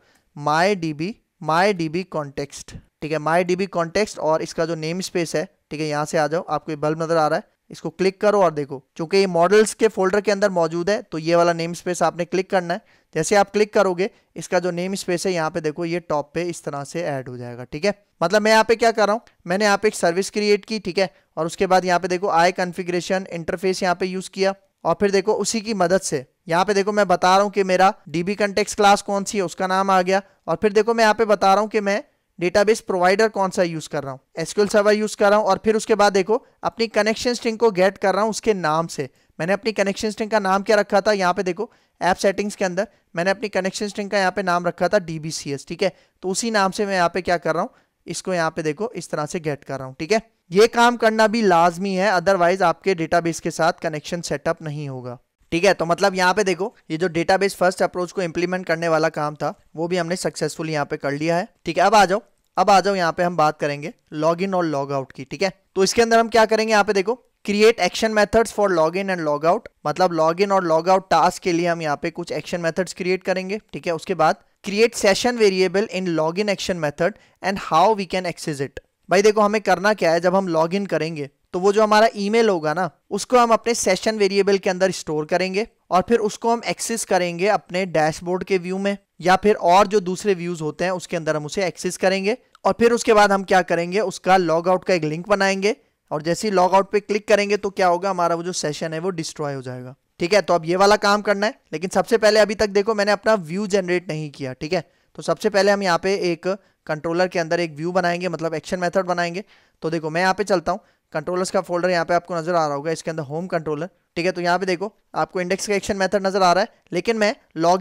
my DB my D B context ठीक है माई डी बी कॉन्टेक्स्ट और इसका जो नेम स्पेस है ठीक है यहाँ से आ जाओ आपको ये बल्ब नजर आ रहा है इसको क्लिक करो और देखो चूंकि ये मॉडल्स के फोल्डर के अंदर मौजूद है तो ये वाला नेम स्पेस आपने क्लिक करना है जैसे आप क्लिक करोगे इसका जो नेम स्पेस है यहाँ पे देखो ये टॉप पे इस तरह से ऐड हो जाएगा ठीक है मतलब मैं यहाँ पे क्या कर रहा हूँ मैंने यहाँ पे एक सर्विस क्रिएट की ठीक है और उसके बाद यहाँ पे देखो आई कन्फिग्रेशन इंटरफेस यहाँ पे यूज़ किया और फिर देखो उसी की मदद से यहाँ पे देखो मैं बता रहा हूँ कि मेरा डीबी कंटेक्स क्लास कौन सी है उसका नाम आ गया और फिर देखो मैं यहाँ पे बता रहा हूँ कि मैं डेटाबेस प्रोवाइडर कौन सा यूज़ कर रहा हूँ एसक्यूएल सर्वर यूज़ कर रहा हूँ और फिर उसके बाद देखो अपनी कनेक्शन स्ट्रिंग को गेट कर रहा हूँ उसके नाम से मैंने अपनी कनेक्शन स्ट्रिंग का नाम क्या रखा था यहाँ पे देखो ऐप सेटिंग्स के अंदर मैंने अपनी कनेक्शन स्ट्रिंग का यहाँ पे नाम रखा था डी ठीक है तो उसी नाम से मैं यहाँ पे क्या कर रहा हूँ इसको यहाँ पे देखो इस तरह से गेट कर रहा हूँ ठीक है ये काम करना भी लाजमी है अदरवाइज आपके डेटाबेस के साथ कनेक्शन सेटअप नहीं होगा ठीक है तो मतलब यहाँ पे देखो ये जो डेटाबेस फर्स्ट अप्रोच को इम्प्लीमेंट करने वाला काम था वो भी हमने सक्सेसफुल यहाँ पे कर लिया है ठीक है अब आ जाओ अब आ जाओ यहाँ पे हम बात करेंगे लॉग इन और लॉग आउट की ठीक है तो इसके अंदर हम क्या करेंगे यहाँ पे देखो create action methods for log in and log out मतलब लॉग इन और लॉग आउट टास्क के लिए हम यहाँ पे कुछ एक्शन मेथड्स क्रिएट करेंगे ठीक है उसके बाद create session variable in log in action method and how we can access it भाई देखो हमें करना क्या है जब हम लॉग इन करेंगे तो वो जो हमारा ईमेल होगा ना उसको हम अपने सेशन वेरिएबल के अंदर स्टोर करेंगे और फिर उसको हम एक्सेस करेंगे अपने डैशबोर्ड के व्यू में या फिर और जो दूसरे व्यूज होते हैं उसके अंदर हम उसे एक्सेस करेंगे और फिर उसके बाद हम क्या करेंगे उसका लॉग आउट का एक लिंक बनाएंगे और जैसे ही लॉग आउट पे क्लिक करेंगे तो क्या होगा हमारा वो जो सेशन है वो डिस्ट्रॉय हो जाएगा ठीक है तो अब ये वाला काम करना है लेकिन सबसे पहले अभी तक देखो मैंने अपना व्यू जनरेट नहीं किया ठीक है तो सबसे पहले हम यहाँ पे एक कंट्रोलर के अंदर एक व्यू बनाएंगे मतलब एक्शन मेथड बनाएंगे तो देखो मैं यहाँ पे चलता हूँ कंट्रोलर्स का फोल्डर यहाँ पे आपको नजर आ रहा होगा इसके अंदर होम कंट्रोलर ठीक है तो यहाँ पे देखो आपको इंडेक्स का एक्शन मेथड नजर आ रहा है लेकिन मैं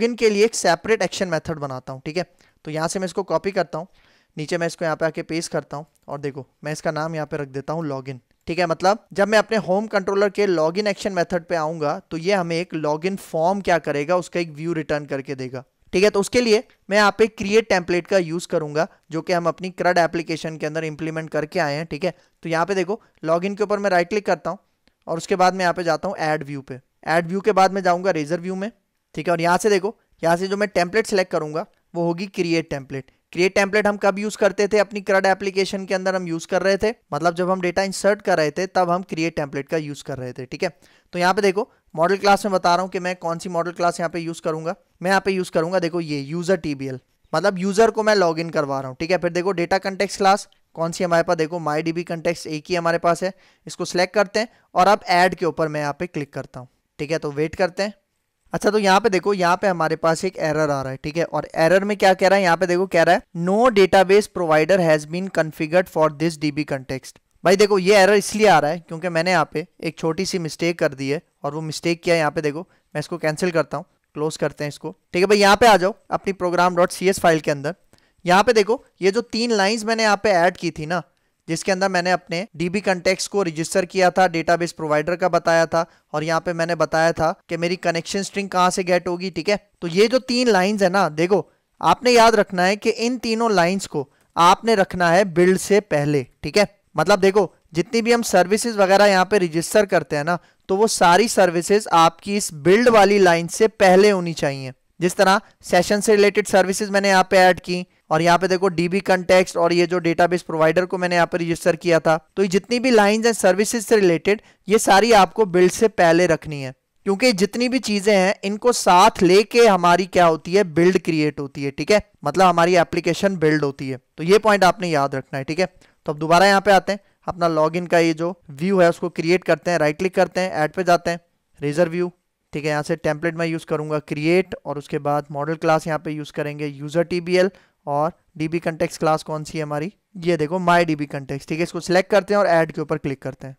इन के लिए एक सेपरेट एक्शन मेथड बनाता हूँ ठीक है तो यहाँ से मैं इसको कॉपी करता हूँ नीचे मैं इसको यहाँ पे आके पेस्ट करता हूँ और देखो मैं इसका नाम यहाँ पे रख देता हूँ लॉगिन ठीक है मतलब जब मैं अपने होम कंट्रोलर के लॉगिन एक्शन मेथड पे आऊंगा तो ये हमें एक लॉगिन फॉर्म क्या करेगा उसका एक व्यू रिटर्न करके देगा ठीक है तो उसके लिए मैं यहाँ पे क्रिएट टेम्पलेट का यूज़ करूंगा जो कि हम अपनी क्रड एप्लीकेशन के अंदर इंप्लीमेंट करके आए हैं ठीक है तो यहाँ पे देखो लॉगिन के ऊपर मैं राइट क्लिक करता हूँ और उसके बाद मैं यहाँ पे जाता हूँ एड व्यू पे एड व्यू के बाद मैं जाऊँगा रेजर व्यू में ठीक है और यहाँ से देखो यहाँ से जो मैं टेम्पलेट सेलेक्ट करूंगा वो होगी क्रिएट टेम्पलेट क्रिएट टेम्पलेट हम कब यूज़ करते थे अपनी क्रड एप्लीकेशन के अंदर हम यूज़ कर रहे थे मतलब जब हम डेटा इंसर्ट कर रहे थे तब हम क्रिएट टेम्पलेट का यूज़ कर रहे थे ठीक है तो यहाँ पे देखो मॉडल क्लास में बता रहा हूँ कि मैं कौन सी मॉडल क्लास यहाँ पे यूज़ करूंगा मैं यहाँ पे यूज़ करूंगा देखो ये यूज़र टी मतलब यूज़र को मैं लॉग इन करवा रहा हूँ ठीक है फिर देखो डेटा कंटेक्स क्लास कौन सी हमारे पास देखो माई डी बी कंटेक्स एक ही हमारे पास है इसको सिलेक्ट करते हैं और अब एड के ऊपर मैं यहाँ पे क्लिक करता हूँ ठीक है तो वेट करते हैं अच्छा तो यहाँ पे देखो यहाँ पे हमारे पास एक एरर आ रहा है ठीक है और एरर में क्या कह रहा है यहाँ पे देखो कह रहा है no database provider has been configured for this DB context भाई देखो ये एरर इसलिए आ रहा है क्योंकि मैंने यहाँ पे एक छोटी सी मिस्टेक कर दी है और वो मिस्टेक किया है यहाँ पे देखो मैं इसको कैंसिल करता हूँ क्लोज करते हैं इसको ठीक है भाई यहाँ पे आ जाओ अपनी program dot C S file के अंदर यहाँ पे देखो ये जो तीन लाइन्स मैंने यहाँ पे ऐड की थी ना जिसके अंदर मैंने अपने बी कंटेक्स को रजिस्टर किया था डेटाबेस प्रोवाइडर का बताया था और यहाँ पे मैंने बताया था कि मेरी कनेक्शन स्ट्रिंग कहाँ से गेट होगी ठीक है तो ये जो तीन लाइन्स है ना देखो आपने याद रखना है कि इन तीनों लाइन्स को आपने रखना है बिल्ड से पहले ठीक है मतलब देखो जितनी भी हम सर्विसेज वगैरह यहाँ पे रजिस्टर करते हैं ना तो वो सारी सर्विसेज आपकी इस बिल्ड वाली लाइन से पहले होनी चाहिए जिस तरह सेशन से रिलेटेड सर्विसेज मैंने यहाँ पे ऐड की और यहाँ पे देखो डीबी कंटेक्ट और ये जो डेटाबेस प्रोवाइडर को मैंने यहाँ पे रजिस्टर किया था तो ये जितनी भी लाइन है सर्विसेज से रिलेटेड ये सारी आपको बिल्ड से पहले रखनी है क्योंकि जितनी भी चीजें हैं इनको साथ लेके हमारी क्या होती है बिल्ड क्रिएट होती है ठीक है मतलब हमारी एप्लीकेशन बिल्ड होती है तो ये पॉइंट आपने याद रखना है ठीक है तो अब दोबारा यहाँ पे आते हैं अपना लॉगिन का ये जो व्यू है उसको क्रिएट करते हैं राइट क्लिक करते हैं ऐड पे जाते हैं रेजर व्यू ठीक है यहाँ से टेम्पलेट मैं यूज़ करूँगा क्रिएट और उसके बाद मॉडल क्लास यहाँ पे यूज़ करेंगे यूज़र टी और डी बी क्लास कौन सी है हमारी ये देखो माई डी बी ठीक है इसको सिलेक्ट करते हैं और ऐड के ऊपर क्लिक करते हैं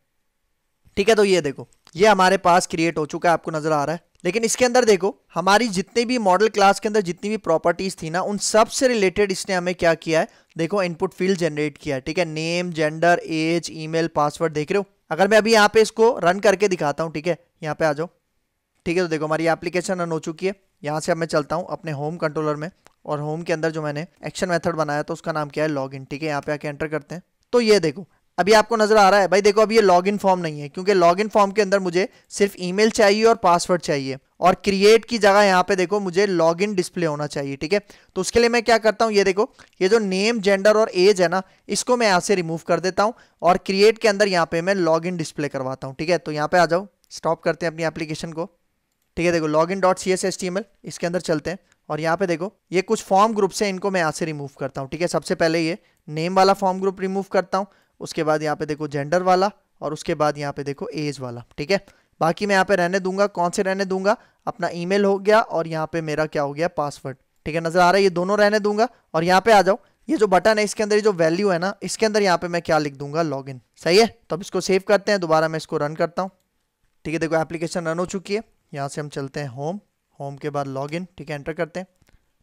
ठीक है तो ये देखो ये हमारे पास क्रिएट हो चुका है आपको नज़र आ रहा है लेकिन इसके अंदर देखो हमारी जितने भी मॉडल क्लास के अंदर जितनी भी प्रॉपर्टीज थी ना उन सब से रिलेटेड इसने हमें क्या किया है देखो इनपुट फील्ड जनरेट किया ठीक है name gender age email password देख रहे हो अगर मैं अभी यहाँ पे इसको रन करके दिखाता हूँ ठीक है यहाँ पे आ जाओ ठीक है तो देखो हमारी एप्लीकेशन रन हो चुकी है यहाँ से अब मैं चलता हूँ अपने होम कंट्रोलर में और होम के अंदर जो मैंने एक्शन मेथड बनाया तो उसका नाम क्या है लॉग इन ठीक है यहाँ पे आके एंटर करते हैं तो ये देखो अभी आपको नजर आ रहा है भाई देखो अभी ये लॉग फॉर्म नहीं है क्योंकि लॉग फॉर्म के अंदर मुझे सिर्फ ईमेल चाहिए और पासवर्ड चाहिए और क्रिएट की जगह यहाँ पे देखो मुझे लॉग इन डिस्प्ले होना चाहिए ठीक है तो उसके लिए मैं क्या करता हूँ ये देखो ये जो नेम जेंडर और एज है ना इसको मैं यहाँ से रिमूव कर देता हूँ और क्रिएट के अंदर यहाँ पे मैं लॉग इन डिस्प्ले करवाता हूँ ठीक है तो यहाँ पे आ जाओ स्टॉप करते हैं अपनी एप्लीकेशन को ठीक है देखो log in dot C S S T M L इसके अंदर चलते हैं और यहाँ पे देखो ये कुछ फॉर्म ग्रुप से इनको मैं यहाँ से रिमूव करता हूँ ठीक है सबसे पहले ये नेम वाला फॉर्म ग्रुप रिमूव करता हूँ उसके बाद यहाँ पे देखो जेंडर वाला और उसके बाद यहाँ पे देखो एज वाला ठीक है बाकी मैं यहाँ पे रहने दूंगा कौन से रहने दूंगा अपना ईमेल हो गया और यहाँ पे मेरा क्या हो गया पासवर्ड ठीक है नज़र आ रहा है ये दोनों रहने दूंगा और यहाँ पे आ जाओ ये जो बटन है इसके अंदर ये जो वैल्यू है ना इसके अंदर यहाँ पे मैं क्या लिख दूंगा लॉग सही है तो अब इसको सेव करते हैं दोबारा मैं इसको रन करता हूँ ठीक है देखो एप्लीकेशन रन हो चुकी है यहाँ से हम चलते हैं होम होम के बाद इन ठीक है एंटर करते हैं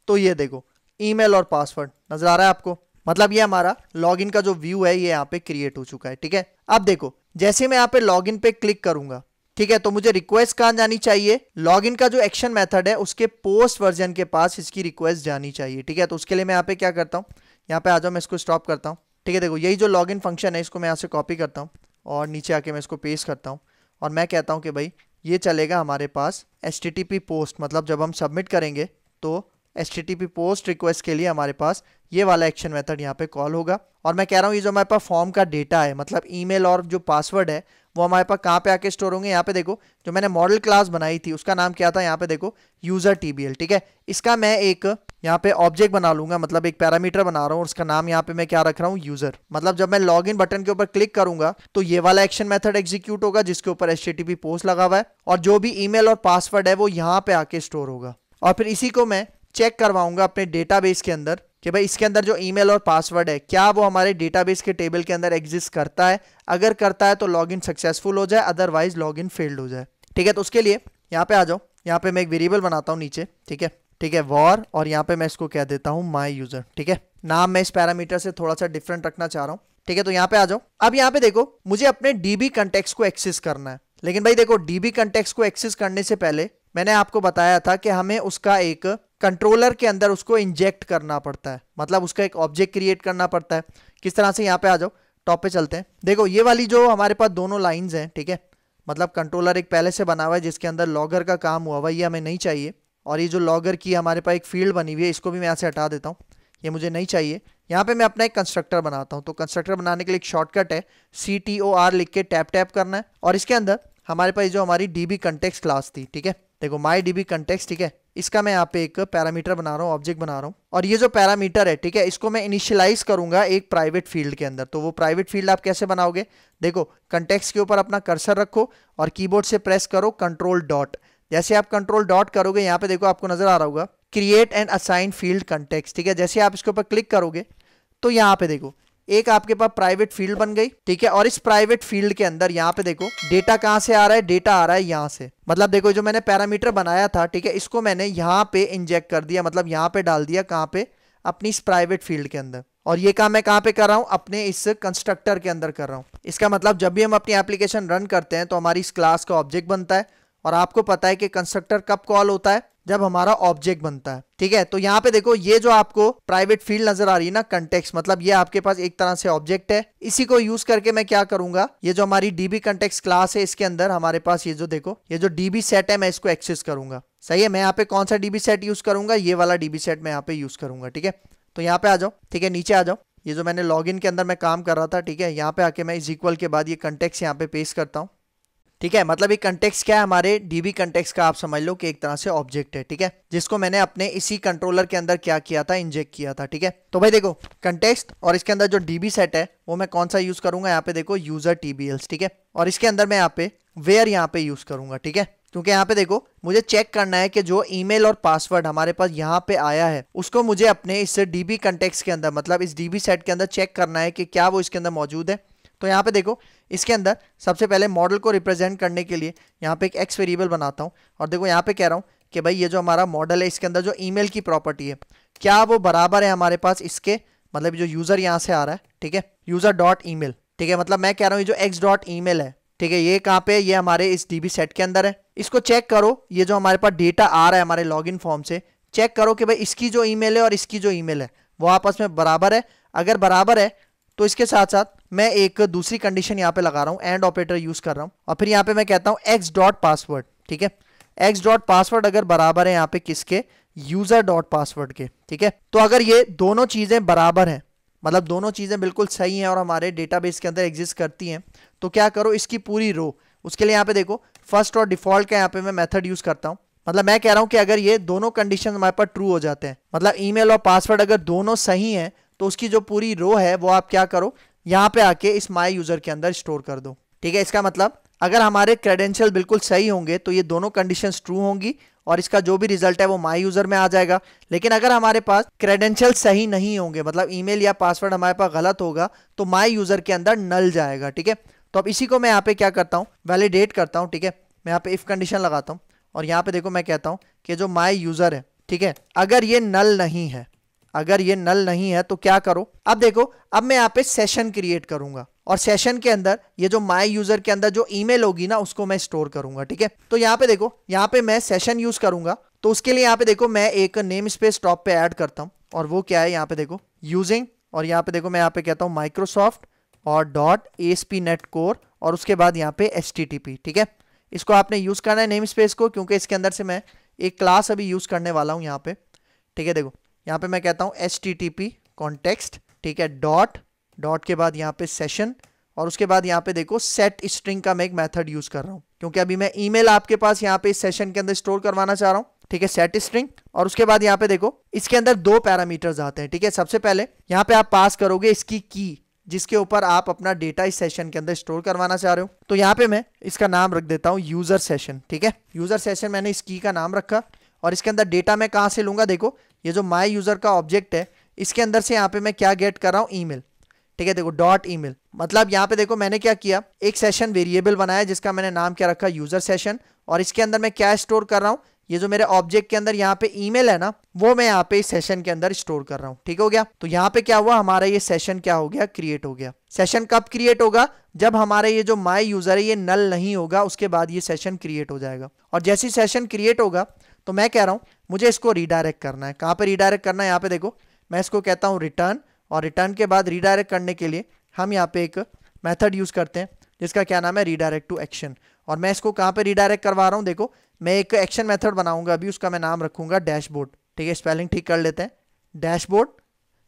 तो ये देखो ईमेल और पासवर्ड नज़र आ रहा है आपको मतलब ये हमारा लॉगिन का जो व्यू है ये यहाँ पे क्रिएट हो चुका है ठीक है अब देखो जैसे मैं यहाँ पे लॉगिन पे क्लिक करूंगा ठीक है तो मुझे रिक्वेस्ट कहाँ जानी चाहिए लॉगिन का जो एक्शन मेथड है उसके पोस्ट वर्जन के पास इसकी रिक्वेस्ट जानी चाहिए ठीक है तो उसके लिए मैं यहाँ पे क्या करता हूँ यहाँ पे आ जाओ मैं इसको स्टॉप करता हूँ ठीक है देखो यही जो लॉगिन फंक्शन है इसको मैं यहाँ से कॉपी करता हूँ और नीचे आके मैं इसको पेश करता हूँ और मैं कहता हूँ कि भाई ये चलेगा हमारे पास एस पोस्ट मतलब जब हम सबमिट करेंगे तो एस पोस्ट रिक्वेस्ट के लिए हमारे पास ये वाला एक्शन मेथड यहाँ पे कॉल होगा और मैं कह रहा हूँ ये जो हमारे पास फॉर्म का डेटा है मतलब ईमेल और जो पासवर्ड है वो हमारे पास कहाँ पे आके स्टोर होंगे यहाँ पे देखो जो मैंने मॉडल क्लास बनाई थी उसका नाम क्या था यहाँ पे देखो यूजर टीबीएल ठीक है इसका मैं एक यहाँ पे ऑब्जेक्ट बना लूंगा मतलब एक पैरामीटर बना रहा हूँ उसका नाम यहाँ पे मैं क्या रख रहा हूँ यूजर मतलब जब मैं लॉग इन बटन के ऊपर क्लिक करूंगा तो ये वाला एक्शन मेथड एग्जीक्यूट होगा जिसके ऊपर पी पोस्ट लगा हुआ है और जो भी ईमेल और पासवर्ड है वो यहाँ पे आके स्टोर होगा और फिर इसी को मैं चेक करवाऊंगा अपने डेटाबेस के अंदर कि भाई इसके अंदर जो ईमेल और पासवर्ड है क्या वो हमारे डेटाबेस के टेबल के अंदर एग्जिस्ट करता है अगर करता है तो लॉगिन सक्सेसफुल हो जाए अदरवाइज लॉगिन फेल्ड हो जाए ठीक है तो उसके लिए यहाँ पे आ जाओ यहाँ पे मैं एक वेरिएबल बनाता हूँ नीचे ठीक है ठीक है वॉर और यहाँ पे मैं इसको कह देता हूँ माई यूजर ठीक है नाम मैं इस पैरामीटर से थोड़ा सा डिफरेंट रखना चाह रहा हूँ ठीक है तो यहाँ पे आ जाओ अब यहाँ पे देखो मुझे अपने डीबी कंटेक्स को एक्सेस करना है लेकिन भाई देखो डीबी कंटेक्स को एक्सेस करने से पहले मैंने आपको बताया था कि हमें उसका एक कंट्रोलर के अंदर उसको इंजेक्ट करना पड़ता है मतलब उसका एक ऑब्जेक्ट क्रिएट करना पड़ता है किस तरह से यहाँ पे आ जाओ टॉप पे चलते हैं देखो ये वाली जो हमारे पास दोनों लाइंस हैं ठीक है मतलब कंट्रोलर एक पहले से बना हुआ है जिसके अंदर लॉगर का काम हुआ हुआ ये हमें नहीं चाहिए और ये जो लॉगर की हमारे पास एक फील्ड बनी हुई है इसको भी मैं यहाँ से हटा देता हूँ ये मुझे नहीं चाहिए यहाँ पे मैं अपना एक कंस्ट्रक्टर बनाता हूँ तो कंस्ट्रक्टर बनाने के लिए एक शॉर्टकट है सी टी ओ आर लिख के टैप टैप करना है और इसके अंदर हमारे पास जो हमारी डी बी कंटेक्स क्लास थी ठीक है देखो माई डी बी ठीक है इसका मैं यहाँ पे एक पैरामीटर बना रहा हूँ ऑब्जेक्ट बना रहा हूँ और ये जो पैरामीटर है ठीक है इसको मैं इनिशियलाइज करूंगा एक प्राइवेट फील्ड के अंदर तो वो प्राइवेट फील्ड आप कैसे बनाओगे देखो कंटेक्स के ऊपर अपना कर्सर रखो और कीबोर्ड से प्रेस करो कंट्रोल डॉट जैसे आप कंट्रोल डॉट करोगे यहाँ पे देखो आपको नजर आ रहा होगा create and assign field context ठीक है जैसे आप इसके ऊपर क्लिक करोगे तो यहाँ पे देखो एक आपके पास प्राइवेट फील्ड बन गई ठीक है और इस प्राइवेट फील्ड के अंदर यहाँ पे देखो डेटा कहाँ से आ रहा है डेटा आ रहा है यहाँ से मतलब देखो जो मैंने पैरामीटर बनाया था ठीक है इसको मैंने यहाँ पे इंजेक्ट कर दिया मतलब यहाँ पे डाल दिया कहाँ पे अपनी इस प्राइवेट फील्ड के अंदर और ये काम मैं कहाँ पे कर रहा हूँ अपने इस कंस्ट्रक्टर के अंदर कर रहा हूँ इसका मतलब जब भी हम अपनी एप्लीकेशन रन करते हैं तो हमारी इस क्लास का ऑब्जेक्ट बनता है और आपको पता है कि कंस्ट्रक्टर कब कॉल होता है जब हमारा ऑब्जेक्ट बनता है ठीक है तो यहाँ पे देखो ये जो आपको प्राइवेट फील्ड नजर आ रही है ना कंटेक्स मतलब ये आपके पास एक तरह से ऑब्जेक्ट है इसी को यूज करके मैं क्या करूंगा ये जो हमारी डीबी कंटेक्स क्लास है इसके अंदर हमारे पास ये जो देखो ये जो डीबी सेट है मैं इसको एक्सेस करूंगा सही है मैं यहाँ पे कौन सा डीबी सेट यूज करूंगा ये वाला डीबी सेट मैं यहाँ पे यूज करूंगा ठीक है तो यहाँ पे आ जाओ ठीक है नीचे आ जाओ ये जो मैंने लॉग के अंदर मैं काम कर रहा था ठीक है यहाँ पे आके मैं इज इक्वल के बाद ये कंटेक्स यहाँ पे पेश करता हूँ ठीक है मतलब ये कंटेक्स क्या है हमारे डीबी कंटेक्स का आप समझ लो कि एक तरह से ऑब्जेक्ट है ठीक है जिसको मैंने अपने इसी कंट्रोलर के अंदर क्या किया था इंजेक्ट किया था ठीक है तो भाई देखो कंटेक्स्ट और इसके अंदर जो डीबी सेट है वो मैं कौन सा यूज करूंगा यहाँ पे देखो यूजर टीबीएल्स ठीक है और इसके अंदर मैं यहाँ पे वेयर यहाँ पे यूज करूंगा ठीक है क्योंकि यहाँ पे देखो मुझे चेक करना है कि जो ईमेल और पासवर्ड हमारे पास यहाँ पे आया है उसको मुझे अपने इस डीबी कंटेक्स के अंदर मतलब इस डीबी सेट के अंदर चेक करना है कि क्या वो इसके अंदर मौजूद है तो यहाँ पे देखो इसके अंदर सबसे पहले मॉडल को रिप्रेजेंट करने के लिए यहाँ पे एक एक्स वेरिएबल बनाता हूँ और देखो यहाँ पे कह रहा हूँ कि भाई ये जो हमारा मॉडल है इसके अंदर जो ईमेल की प्रॉपर्टी है क्या वो बराबर है हमारे पास इसके मतलब जो यूज़र यहाँ से आ रहा है ठीक है यूज़र डॉट ई ठीक है मतलब मैं कह रहा हूँ ये जो एक्स डॉट ई है ठीक है ये कहाँ पे ये हमारे इस डी सेट के अंदर है इसको चेक करो ये जो हमारे पास डेटा आ रहा है हमारे लॉग फॉर्म से चेक करो कि भाई इसकी जो ईमेल है और इसकी जो ईमेल है वो आपस में बराबर है अगर बराबर है तो इसके साथ साथ मैं एक दूसरी कंडीशन यहाँ पे लगा रहा हूँ एंड ऑपरेटर यूज कर रहा हूँ और फिर यहाँ पे मैं कहता हूँ एक्स डॉट पासवर्ड ठीक है एक्स डॉट पासवर्ड अगर बराबर है यहाँ पे किसके यूजर डॉट पासवर्ड के ठीक है तो अगर ये दोनों चीजें बराबर हैं मतलब दोनों चीजें बिल्कुल सही हैं और हमारे डेटाबेस के अंदर एग्जिस्ट करती हैं तो क्या करो इसकी पूरी रो उसके लिए यहाँ पे देखो फर्स्ट और डिफॉल्ट का यहाँ पे मैं मेथड यूज करता हूँ मतलब मैं कह रहा हूँ कि अगर ये दोनों कंडीशन हमारे पास ट्रू हो जाते हैं मतलब ईमेल और पासवर्ड अगर दोनों सही हैं तो उसकी जो पूरी रो है वो आप क्या करो यहाँ पे आके इस माई यूजर के अंदर स्टोर कर दो ठीक है इसका मतलब अगर हमारे क्रेडेंशियल बिल्कुल सही होंगे तो ये दोनों कंडीशन ट्रू होंगी और इसका जो भी रिजल्ट है वो माई यूजर में आ जाएगा लेकिन अगर हमारे पास क्रेडेंशियल सही नहीं होंगे मतलब ईमेल या पासवर्ड हमारे पास गलत होगा तो माई यूजर के अंदर नल जाएगा ठीक है तो अब इसी को मैं यहाँ पे क्या करता हूँ वैलिडेट करता हूँ ठीक है मैं यहाँ पे इफ कंडीशन लगाता हूँ और यहाँ पे देखो मैं कहता हूँ कि जो माई यूजर है ठीक है अगर ये नल नहीं है अगर ये नल नहीं है तो क्या करो अब देखो अब मैं यहाँ पे सेशन क्रिएट करूंगा और सेशन के अंदर ये जो माई यूजर के अंदर जो ईमेल होगी ना उसको मैं स्टोर करूंगा ठीक है तो यहाँ पे देखो यहाँ पे मैं सेशन यूज करूंगा तो उसके लिए यहाँ पे देखो मैं एक नेम स्पेस टॉप पे ऐड करता हूँ और वो क्या है यहाँ पे देखो यूजिंग और यहाँ पे देखो मैं यहाँ पे कहता हूँ माइक्रोसॉफ्ट और dot S P net core और उसके बाद यहाँ पे एस टी ठीक है इसको आपने यूज़ करना है नेम स्पेस को क्योंकि इसके अंदर से मैं एक क्लास अभी यूज़ करने वाला हूँ यहाँ पे ठीक है देखो यहाँ पे मैं कहता हूँ एच टी टी पी ठीक है डॉट डॉट के बाद यहाँ पे सेशन और उसके बाद यहाँ पे देखो सेट स्ट्रिंग का मैं एक मेथड यूज कर रहा हूँ क्योंकि अभी मैं ईमेल आपके पास यहाँ पे इस सेशन के अंदर स्टोर करवाना चाह रहा हूँ ठीक है सेट स्ट्रिंग और उसके बाद यहाँ पे देखो इसके अंदर दो पैरामीटर्स आते हैं ठीक है सबसे पहले यहाँ पे आप पास करोगे इसकी की जिसके ऊपर आप अपना डेटा इस सेशन के अंदर स्टोर करवाना चाह रहे हो तो यहाँ पे मैं इसका नाम रख देता हूँ यूजर सेशन ठीक है यूजर सेशन मैंने इस की का नाम रखा और इसके अंदर डेटा मैं कहाँ से लूंगा देखो ये जो माई यूज़र का ऑब्जेक्ट है इसके अंदर से यहाँ पे मैं क्या गेट कर रहा हूँ ईमेल ठीक है देखो डॉट ईमेल मतलब यहाँ पे देखो मैंने क्या किया एक सेशन वेरिएबल बनाया जिसका मैंने नाम क्या रखा यूज़र सेशन और इसके अंदर मैं क्या स्टोर कर रहा हूँ ये जो मेरे ऑब्जेक्ट के अंदर यहाँ पे ईमेल है ना वो मैं यहाँ पे सेशन के अंदर स्टोर कर रहा हूँ ठीक हो गया तो यहाँ पे क्या हुआ हमारा ये सेशन क्या हो गया क्रिएट हो गया सेशन कब क्रिएट होगा जब हमारे ये जो माई यूजर है ये नल नहीं होगा उसके बाद ये सेशन क्रिएट हो जाएगा और जैसे सेशन क्रिएट होगा तो मैं कह रहा हूँ मुझे इसको रिडायरेक्ट करना है कहाँ पे रिडायरेक्ट करना है यहाँ पे देखो मैं इसको कहता हूँ रिटर्न और रिटर्न के बाद रिडायरेक्ट करने के लिए हम यहाँ पे एक मेथड यूज़ करते हैं जिसका क्या नाम है रिडायरेक्ट टू एक्शन और मैं इसको कहाँ पे रिडायरेक्ट करवा रहा हूँ देखो मैं एक एक्शन मेथड बनाऊंगा अभी उसका मैं नाम रखूंगा डैशबोर्ड ठीक है स्पेलिंग ठीक कर लेते हैं डैशबोर्ड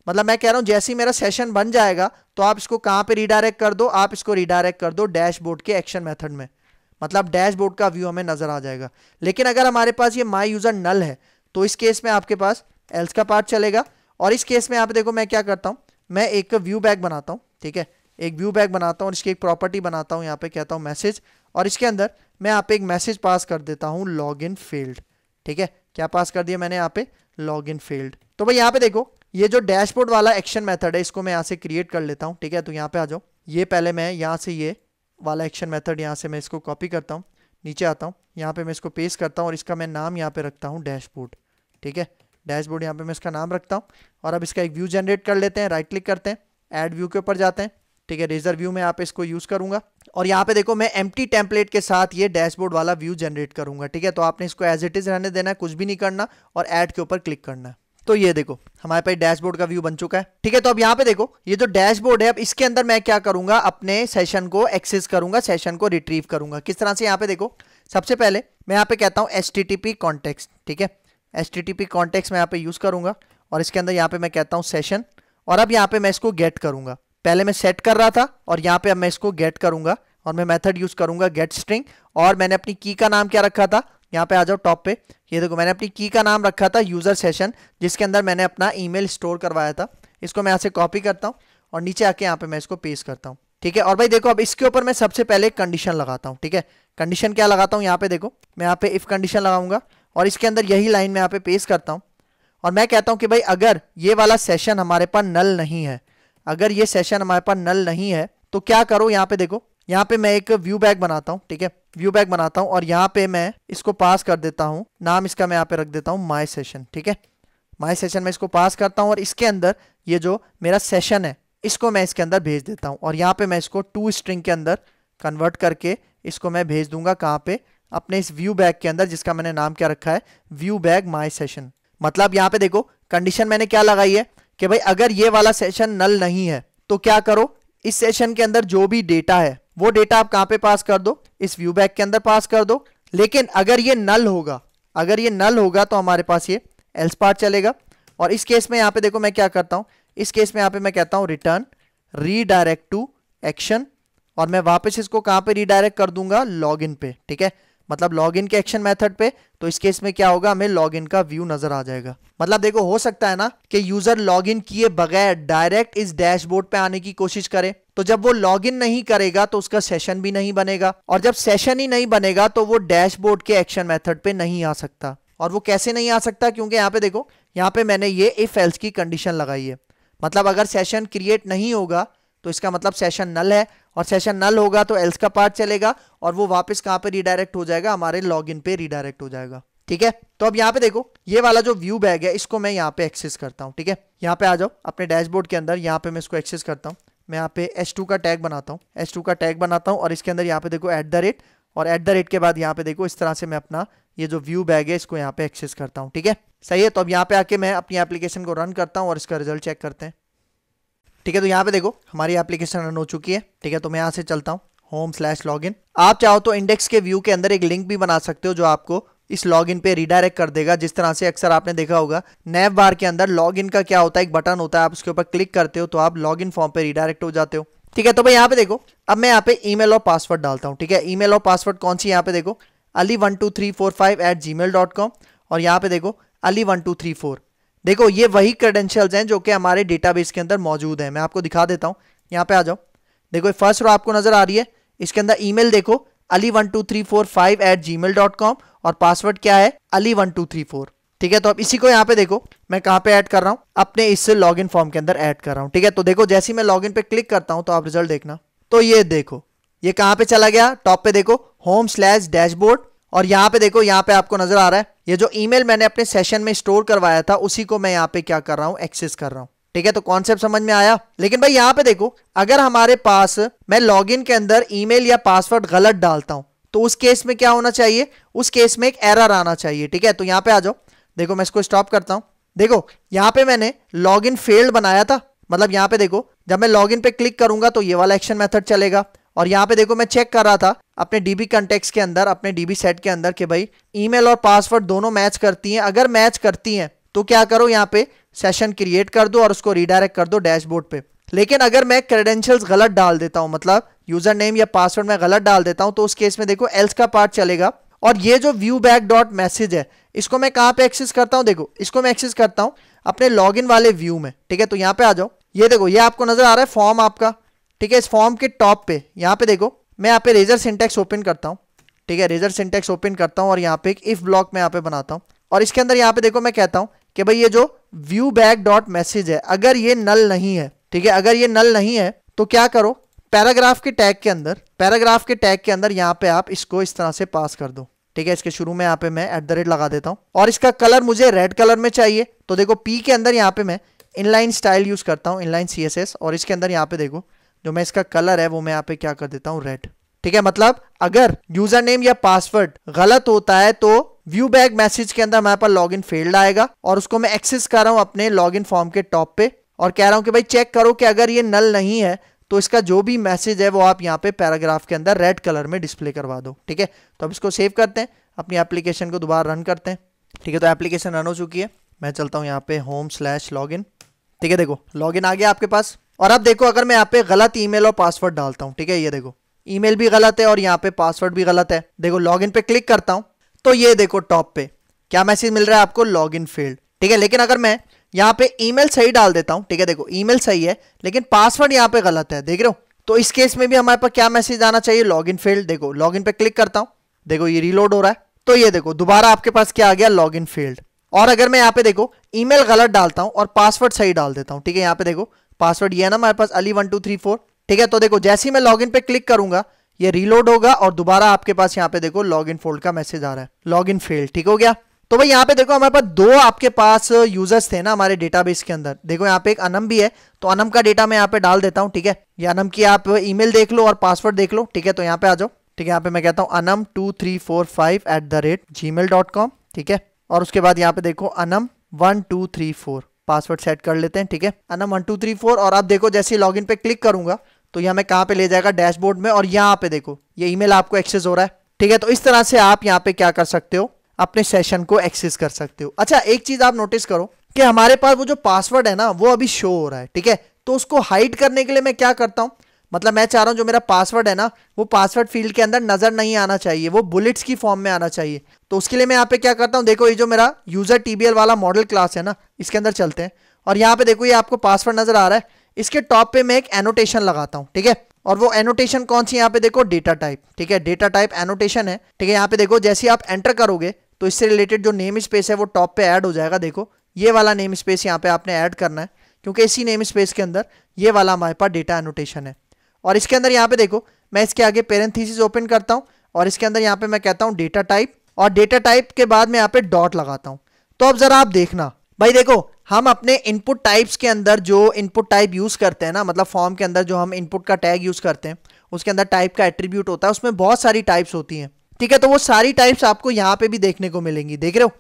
मतलब मैं कह रहा हूँ जैसे ही मेरा सेशन बन जाएगा तो आप इसको कहाँ पर रिडायरेक्ट कर दो आप इसको रिडायरेक्ट कर दो डैशबोर्ड के एक्शन मैथड में मतलब डैशबोर्ड का व्यू हमें नज़र आ जाएगा लेकिन अगर हमारे पास ये माई यूज़र नल है तो इस केस में आपके पास एल्स का पार्ट चलेगा और इस केस में आप देखो मैं क्या करता हूँ मैं एक व्यू बैग बनाता हूँ ठीक है एक व्यू बैग बनाता हूँ और इसकी एक प्रॉपर्टी बनाता हूँ यहाँ पे कहता हूँ मैसेज और इसके अंदर मैं आप पे एक मैसेज पास कर देता हूँ लॉग इन फील्ड ठीक है क्या पास कर दिया मैंने यहाँ पे लॉग इन फील्ड तो भाई यहाँ पे देखो ये जो डैशबोर्ड वाला एक्शन मेथड है इसको मैं यहाँ से क्रिएट कर लेता हूँ ठीक है तो यहाँ पे आ जाओ ये पहले मैं यहाँ से ये वाला एक्शन मेथड यहाँ से मैं इसको कॉपी करता हूँ नीचे आता हूँ यहाँ पे मैं इसको पेस्ट करता हूँ और इसका मैं नाम यहाँ पे रखता हूँ डैशबोर्ड ठीक है डैशबोर्ड यहाँ पे मैं इसका नाम रखता हूँ और अब इसका एक व्यू जनरेट कर लेते हैं राइट क्लिक करते हैं ऐड व्यू के ऊपर जाते हैं ठीक है रेजर व्यू में आप इसको यूज़ करूंगा और यहाँ पे देखो मैं एम टी टेम्पलेट के साथ ये डैशबोर्ड वाला व्यू जनरेट करूंगा ठीक है तो आपने इसको एज इट इज़ रहने देना है कुछ भी नहीं करना और ऐड के ऊपर क्लिक करना है तो ये देखो हमारे पास डैशबोर्ड का व्यू बन चुका है ठीक है तो अब यहाँ पे देखो ये जो डैशबोर्ड है अब इसके अंदर मैं क्या करूंगा अपने सेशन को एक्सेस करूंगा सेशन को रिट्रीव करूंगा किस तरह से यहाँ पे देखो सबसे पहले मैं यहाँ पे कहता हूँ एस टी ठीक है एस टी मैं यहाँ पे यूज करूंगा और इसके अंदर यहाँ पे मैं कहता हूँ सेशन और अब यहाँ पे मैं इसको गेट करूंगा पहले मैं सेट कर रहा था और यहाँ पे अब मैं इसको गेट करूंगा और मैं मेथड यूज करूंगा गेट स्ट्रिंग और मैंने अपनी की का नाम क्या रखा था यहाँ पे आ जाओ टॉप पे ये देखो मैंने अपनी की का नाम रखा था यूज़र सेशन जिसके अंदर मैंने अपना ईमेल स्टोर करवाया था इसको मैं यहाँ से कॉपी करता हूँ और नीचे आके यहाँ पे मैं इसको पेश करता हूँ ठीक है और भाई देखो अब इसके ऊपर मैं सबसे पहले कंडीशन लगाता हूँ ठीक है कंडीशन क्या लगाता हूँ यहाँ पे देखो मैं यहाँ पे इफ़ कंडीशन लगाऊंगा और इसके अंदर यही लाइन मैं यहाँ पे पेश करता हूँ और मैं कहता हूँ कि भाई अगर ये वाला सेशन हमारे पास नल नहीं है अगर ये सेशन हमारे पास नल नहीं है तो क्या करो यहाँ पे देखो यहाँ पे मैं एक व्यू बैग बनाता हूँ ठीक है व्यू बैग बनाता हूँ और यहाँ पे मैं इसको पास कर देता हूँ नाम इसका मैं यहाँ पे रख देता हूँ माई सेशन ठीक है माई सेशन में इसको पास करता हूँ और इसके अंदर ये जो मेरा सेशन है इसको मैं इसके अंदर भेज देता हूँ और यहाँ पे मैं इसको टू स्ट्रिंग के अंदर कन्वर्ट करके इसको मैं भेज दूंगा कहाँ पे अपने इस व्यू बैग के अंदर जिसका मैंने नाम क्या रखा है व्यू बैग माई सेशन मतलब यहाँ पे देखो कंडीशन मैंने क्या लगाई है कि भाई अगर ये वाला सेशन नल नहीं है तो क्या करो इस सेशन के अंदर जो भी डेटा है वो डेटा आप कहां पे पास कर दो इस व्यू बैक के अंदर पास कर दो लेकिन अगर ये नल होगा अगर ये नल होगा तो हमारे पास ये एल्स पार्ट चलेगा और इस केस में यहां पे देखो मैं क्या करता हूं इस केस में यहां पे मैं कहता हूं रिटर्न रीडायरेक्ट टू एक्शन और मैं वापस इसको कहां पे रीडायरेक्ट कर दूंगा लॉग इन पे ठीक है मतलब लॉग इन के एक्शन मेथड पे तो इस केस में क्या होगा हमें लॉग इन का व्यू नजर आ जाएगा मतलब देखो हो सकता है ना कि यूजर लॉग इन किए बगैर डायरेक्ट इस डैशबोर्ड पे आने की कोशिश करे तो जब वो लॉग इन नहीं करेगा तो उसका सेशन भी नहीं बनेगा और जब सेशन ही नहीं बनेगा तो वो डैशबोर्ड के एक्शन मैथड पे नहीं आ सकता और वो कैसे नहीं आ सकता क्योंकि यहाँ पे देखो यहाँ पे मैंने ये इफ एल्स की कंडीशन लगाई है मतलब अगर सेशन क्रिएट नहीं होगा तो इसका मतलब सेशन नल है और सेशन नल होगा तो एल्स का पार्ट चलेगा और वो वापस कहाँ पे रिडायरेक्ट हो जाएगा हमारे लॉगिन पे रिडायरेक्ट हो जाएगा ठीक है तो अब यहाँ पे देखो ये वाला जो व्यू बैग है इसको मैं यहाँ पे एक्सेस करता हूँ ठीक है यहाँ पे आ जाओ अपने डैशबोर्ड के अंदर यहाँ पे मैं इसको एक्सेस करता हूँ मैं यहाँ पे एस का टैग बनाता हूँ एस का टैग बनाता हूँ और इसके अंदर यहाँ पे देखो एट द रेट और एट द रेट के बाद यहाँ पे देखो इस तरह से मैं अपना ये जो व्यू बैग है इसको यहाँ पे एक्सेस करता हूँ ठीक है सही है तो अब यहाँ पे आके मैं अपनी एप्लीकेशन को रन करता हूँ और इसका रिजल्ट चेक करते हैं ठीक है तो यहाँ पे देखो हमारी एप्लीकेशन रन हो चुकी है ठीक है तो मैं यहाँ से चलता हूँ होम स्लैश लॉग आप चाहो तो इंडेक्स के व्यू के अंदर एक लिंक भी बना सकते हो जो आपको इस लॉगिन पे रिडायरेक्ट कर देगा जिस तरह से अक्सर आपने देखा होगा नैब बार के अंदर लॉगिन का क्या होता है एक बटन होता है आप उसके ऊपर क्लिक करते हो तो आप लॉगिन फॉर्म पे रिडायरेक्ट हो जाते हो ठीक है तो भाई यहाँ पे देखो अब मैं यहाँ पे ईमेल और पासवर्ड डालता हूँ ठीक है ईमेल और पासवर्ड कौन सी यहाँ पे देखो Ali one two three four five at Gmail dot com और यहाँ पे देखो Ali one two three four देखो ये वही क्रेडेंशियल्स हैं जो कि हमारे डेटाबेस के अंदर मौजूद हैं मैं आपको दिखा देता हूँ यहाँ पे आ जाओ देखो फर्स्ट रो आपको नजर आ रही है इसके अंदर ईमेल देखो Ali one two three four five at Gmail dot com और पासवर्ड क्या है Ali one two three four ठीक है तो अब इसी को यहाँ पे देखो मैं कहाँ पे ऐड कर रहा हूँ अपने इस इन फॉर्म के अंदर ऐड कर रहा हूँ ठीक है तो देखो जैसे मैं मैं इन पे क्लिक करता हूँ तो आप रिजल्ट देखना तो ये देखो ये कहाँ पे चला गया टॉप पे देखो होम स्लैश डैशबोर्ड और यहाँ पे देखो यहाँ पे आपको नजर आ रहा है ये जो ईमेल मैंने अपने सेशन में स्टोर करवाया था उसी को मैं यहां पे क्या कर रहा हूं एक्सेस कर रहा हूँ ठीक है तो कॉन्सेप्ट समझ में आया लेकिन भाई यहां पे देखो अगर हमारे पास मैं लॉगिन के अंदर ईमेल या पासवर्ड गलत डालता हूँ तो उस केस में क्या होना चाहिए उस केस में एक एरर आना चाहिए ठीक है तो यहाँ पे आ जाओ देखो मैं इसको स्टॉप करता हूं देखो यहाँ पे मैंने लॉग इन फेल्ड बनाया था मतलब यहाँ पे देखो जब मैं लॉग इन पे क्लिक करूंगा तो ये वाला एक्शन मेथड चलेगा और यहाँ पे देखो मैं चेक कर रहा था अपने डीबी कंटेक्स के अंदर अपने डीबी सेट के अंदर कि भाई ईमेल और पासवर्ड दोनों मैच करती हैं अगर मैच करती हैं तो क्या करो यहाँ पे सेशन क्रिएट कर दो और उसको रिडायरेक्ट कर दो डैशबोर्ड पे लेकिन अगर मैं क्रेडेंशियल्स गलत डाल देता हूँ मतलब यूजर नेम या पासवर्ड मैं गलत डाल देता हूँ तो उस केस में देखो एल्स का पार्ट चलेगा और ये जो व्यू बैक डॉट मैसेज है इसको मैं कहाँ पे एक्सेस करता हूँ देखो इसको मैं एक्सेस करता हूँ अपने लॉग वाले व्यू में ठीक है तो यहाँ पे आ जाओ ये देखो ये आपको नजर आ रहा है फॉर्म आपका ठीक है इस फॉर्म के टॉप पे यहाँ पे देखो मैं यहाँ पे रेजर सिंटेक्स ओपन करता हूँ ठीक है रेजर सिंटेक्स ओपन करता हूँ और यहाँ पे एक इफ ब्लॉक मैं यहाँ पे बनाता हूँ और इसके अंदर यहाँ पे देखो मैं कहता हूँ कि भाई ये जो व्यू बैक डॉट मैसेज है अगर ये नल नहीं है ठीक है अगर ये नल नहीं है तो क्या करो पैराग्राफ के टैग के अंदर पैराग्राफ के टैग के अंदर यहाँ पे आप इसको इस तरह से पास कर दो ठीक है इसके शुरू में यहाँ पे मैं एट द रेट लगा देता हूँ और इसका कलर मुझे रेड कलर में चाहिए तो देखो पी के अंदर यहाँ पे मैं इनलाइन स्टाइल यूज करता हूँ इनलाइन सी और इसके अंदर यहाँ पे देखो जो मैं इसका कलर है वो मैं यहाँ पे क्या कर देता हूँ रेड ठीक है मतलब अगर यूजर नेम या पासवर्ड गलत होता है तो व्यू बैक मैसेज के अंदर हमारे पास लॉग इन फेल्ड आएगा और उसको मैं एक्सेस कर रहा हूँ अपने लॉग इन फॉर्म के टॉप पे और कह रहा हूँ कि भाई चेक करो कि अगर ये नल नहीं है तो इसका जो भी मैसेज है वो आप यहाँ पे पैराग्राफ के अंदर रेड कलर में डिस्प्ले करवा दो ठीक है तो अब इसको सेव करते हैं अपनी एप्लीकेशन को दोबारा रन करते हैं ठीक है तो एप्लीकेशन रन हो चुकी है मैं चलता हूँ यहाँ पे होम स्लैश लॉग इन ठीक है देखो लॉग इन आ गया आपके पास और अब देखो अगर मैं यहाँ पे गलत ईमेल और पासवर्ड डालता हूँ ठीक है ये देखो ईमेल भी गलत है और यहाँ पे पासवर्ड भी गलत है देखो लॉगिन पे क्लिक करता हूँ तो ये देखो टॉप पे क्या मैसेज मिल रहा है आपको लॉग इन ठीक है लेकिन अगर मैं यहाँ पे ईमेल सही डाल देता हूँ ठीक है देखो ईमेल सही है लेकिन पासवर्ड यहाँ पे गलत है देख रहे हो तो इस केस में भी हमारे पास क्या मैसेज आना चाहिए लॉग इन फेल्ड देखो लॉग इन पे क्लिक करता हूँ देखो ये रीलोड हो रहा है तो ये देखो दोबारा आपके पास क्या आ गया लॉग इन और अगर मैं यहाँ पे देखो ईमेल गलत डालता हूँ और पासवर्ड सही डाल देता हूँ ठीक है यहाँ पे देखो पासवर्ड ये है ना हमारे पास Ali one two three four ठीक है तो देखो जैसे ही मैं लॉगिन पे क्लिक करूंगा ये रीलोड होगा और दोबारा आपके पास यहाँ पे देखो लॉग इन फोल्ड का मैसेज आ रहा है लॉग इन फेल ठीक हो गया तो भाई यहाँ पे देखो हमारे पास दो आपके पास यूजर्स थे ना हमारे डेटाबेस के अंदर देखो यहाँ पे एक अनम भी है तो अनम का डेटा मैं यहाँ पे डाल देता हूँ ठीक है ये अनम की आप ईमेल देख लो और पासवर्ड देख लो ठीक है तो यहाँ पे आ जाओ ठीक है यहाँ पे मैं कहता हूँ Anam two three four five at the rate Gmail dot com ठीक है और उसके बाद यहाँ पे देखो Anam one two three four password set कर लेते हैं ठीक है ना वन टू थ्री फोर और आप देखो जैसे लॉगिन पे क्लिक करूंगा तो यहाँ हमें कहाँ पे ले जाएगा डैशबोर्ड में और यहाँ पे देखो ये ईमेल आपको एक्सेस हो रहा है ठीक है तो इस तरह से आप यहाँ पे क्या कर सकते हो अपने सेशन को एक्सेस कर सकते हो अच्छा एक चीज आप नोटिस करो कि हमारे पास वो जो पासवर्ड है ना वो अभी शो हो रहा है ठीक है तो उसको हाइड करने के लिए मैं क्या करता हूँ मतलब मैं चाह रहा हूँ जो मेरा पासवर्ड है ना वो पासवर्ड फील्ड के अंदर नज़र नहीं आना चाहिए वो बुलेट्स की फॉर्म में आना चाहिए तो उसके लिए मैं यहाँ पे क्या करता हूँ देखो ये जो मेरा यूज़र टीबीएल वाला मॉडल क्लास है ना इसके अंदर चलते हैं और यहाँ पे देखो ये आपको पासवर्ड नज़र आ रहा है इसके टॉप पे मैं एक एनोटेशन लगाता हूँ ठीक है और वो एनोटेशन कौन सी यहाँ पे देखो डेटा टाइप ठीक है डेटा टाइप एनोटेशन है ठीक है यहाँ पे देखो जैसे आप एंटर करोगे तो इससे रिलेटेड जो नेम स्पेस है वो टॉप पे ऐड हो जाएगा देखो ये वाला नेम स्पेस यहाँ पे आपने ऐड करना है क्योंकि इसी नेम स्पेस के अंदर ये वाला हमारे पास डेटा एनोटेशन है और इसके अंदर यहाँ पे देखो मैं इसके आगे पेरेंथीसिस ओपन करता हूँ और इसके अंदर यहाँ पे मैं कहता हूँ डेटा टाइप और डेटा टाइप के बाद मैं यहाँ पे डॉट लगाता हूँ तो अब ज़रा आप देखना भाई देखो हम अपने इनपुट टाइप्स के अंदर जो इनपुट टाइप यूज़ करते हैं ना मतलब फॉर्म के अंदर जो हम इनपुट का टैग यूज़ करते हैं उसके अंदर टाइप का एट्रीब्यूट होता है उसमें बहुत सारी टाइप्स होती हैं ठीक है तो वो सारी टाइप्स आपको यहाँ पे भी देखने को मिलेंगी देख रहे हो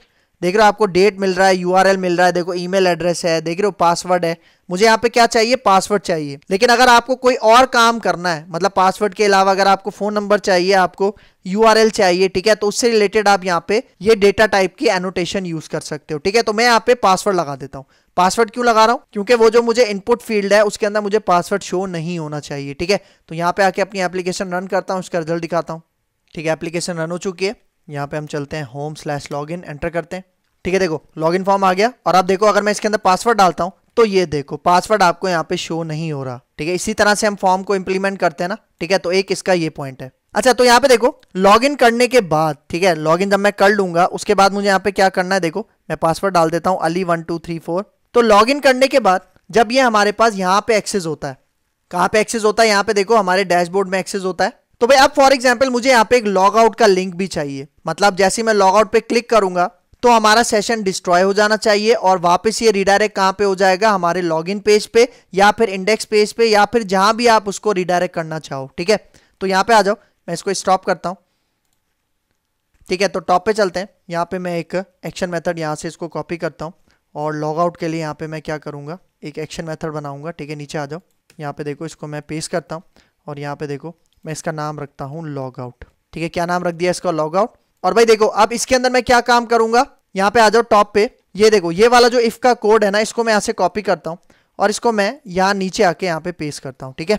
देख रहे हो आपको डेट मिल रहा है यूआरएल मिल रहा है देखो ईमेल एड्रेस है देख रहे हो पासवर्ड है मुझे यहाँ पे क्या चाहिए पासवर्ड चाहिए लेकिन अगर आपको कोई और काम करना है मतलब पासवर्ड के अलावा अगर आपको फ़ोन नंबर चाहिए आपको यूआरएल चाहिए ठीक है तो उससे रिलेटेड आप यहाँ पे ये डेटा टाइप की एनोटेशन यूज़ कर सकते हो ठीक है तो मैं यहाँ पे पासवर्ड लगा देता हूँ पासवर्ड क्यों लगा रहा हूँ क्योंकि वो जो मुझे इनपुट फील्ड है उसके अंदर मुझे पासवर्ड शो नहीं होना चाहिए ठीक है तो यहाँ पे आके अपनी एप्लीकेशन रन करता हूँ उसका रिजल्ट दिखाता हूँ ठीक है एप्लीकेशन रन हो चुकी है यहाँ पे हम चलते हैं home slash log in enter करते हैं ठीक है देखो लॉग इन फॉर्म आ गया और आप देखो अगर मैं इसके अंदर पासवर्ड डालता हूँ तो ये देखो पासवर्ड आपको यहाँ पे शो नहीं हो रहा ठीक है इसी तरह से हम फॉर्म को इम्प्लीमेंट करते हैं ना ठीक है तो एक इसका ये पॉइंट है अच्छा तो यहाँ पे देखो लॉग इन करने के बाद ठीक है लॉग इन जब मैं कर लूंगा उसके बाद मुझे यहाँ पे क्या करना है देखो मैं पासवर्ड डाल देता हूँ Ali one two three four तो लॉग इन करने के बाद जब ये हमारे पास यहाँ पे एक्सेस होता है कहाँ पे एक्सेस होता है यहाँ पे देखो हमारे डैशबोर्ड में एक्सेस होता है तो भाई अब फॉर एग्जाम्पल मुझे यहाँ पे एक लॉग आउट का लिंक भी चाहिए मतलब जैसे मैं लॉग आउट पे क्लिक करूंगा तो हमारा सेशन डिस्ट्रॉय हो जाना चाहिए और वापस ये रिडायरेक्ट कहाँ पे हो जाएगा हमारे लॉगिन पेज पे या फिर इंडेक्स पेज पे या फिर जहां भी आप उसको रिडायरेक्ट करना चाहो ठीक है तो यहाँ पे आ जाओ मैं इसको स्टॉप करता हूँ ठीक है तो टॉप पे चलते हैं यहाँ पे मैं एक एक्शन मेथड यहाँ से इसको कॉपी करता हूँ और लॉग आउट के लिए यहाँ पे मैं क्या करूँगा एक एक्शन मेथड बनाऊँगा ठीक है नीचे आ जाओ यहाँ पे देखो इसको मैं पेस्ट करता हूँ और यहाँ पे देखो मैं इसका नाम रखता हूँ लॉग आउट ठीक है क्या नाम रख दिया इसका लॉग आउट और भाई देखो अब इसके अंदर मैं क्या काम करूंगा यहाँ पे आ जाओ टॉप पे ये देखो ये वाला जो इफ का कोड है ना इसको मैं यहाँ से कॉपी करता हूँ और इसको मैं यहाँ नीचे आके यहाँ पे पेस्ट करता हूँ ठीक है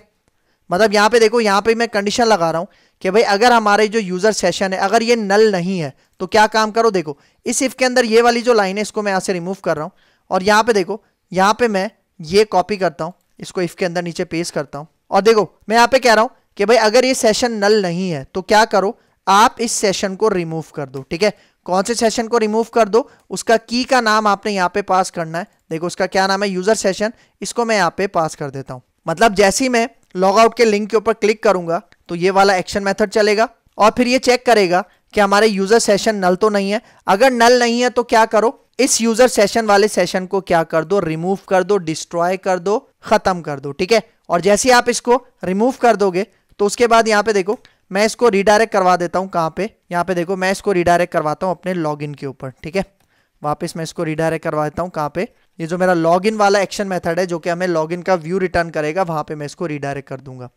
मतलब यहाँ पे देखो यहाँ पे मैं कंडीशन लगा रहा हूँ कि भाई अगर हमारे जो यूज़र सेशन है अगर ये नल नहीं है तो क्या काम करो देखो इस इफ के अंदर ये वाली जो लाइन है इसको मैं यहाँ से रिमूव कर रहा हूँ और यहाँ पे देखो यहाँ पे मैं ये कॉपी करता हूँ इसको इफ के अंदर नीचे पेश करता हूँ और देखो मैं यहाँ पे कह रहा हूं कि भाई अगर ये सेशन नल नहीं है तो क्या करो आप इस सेशन को रिमूव कर दो ठीक है कौन से सेशन को रिमूव कर दो उसका की का नाम आपने यहाँ पे पास करना है देखो उसका क्या नाम है यूजर सेशन इसको मैं यहाँ पे पास कर देता हूँ मतलब जैसे ही मैं लॉगआउट के लिंक के ऊपर क्लिक करूंगा तो ये वाला एक्शन मेथड चलेगा और फिर ये चेक करेगा कि हमारे यूजर सेशन नल तो नहीं है अगर नल नहीं है तो क्या करो इस यूजर सेशन वाले सेशन को क्या कर दो रिमूव कर दो डिस्ट्रॉय कर दो खत्म कर दो ठीक है और जैसे आप इसको रिमूव कर दोगे तो उसके बाद यहाँ पे देखो मैं इसको रिडायरेक्ट करवा देता हूँ कहाँ पे यहाँ पे देखो मैं इसको रिडायरेक्ट करवाता हूँ अपने लॉगिन के ऊपर ठीक है वापस मैं इसको रिडायरेक्ट करवा देता हूँ कहाँ पे ये जो मेरा लॉगिन वाला एक्शन मेथड है जो कि हमें लॉगिन का व्यू रिटर्न करेगा वहाँ पे मैं इसको रिडायरेक्ट कर दूंगा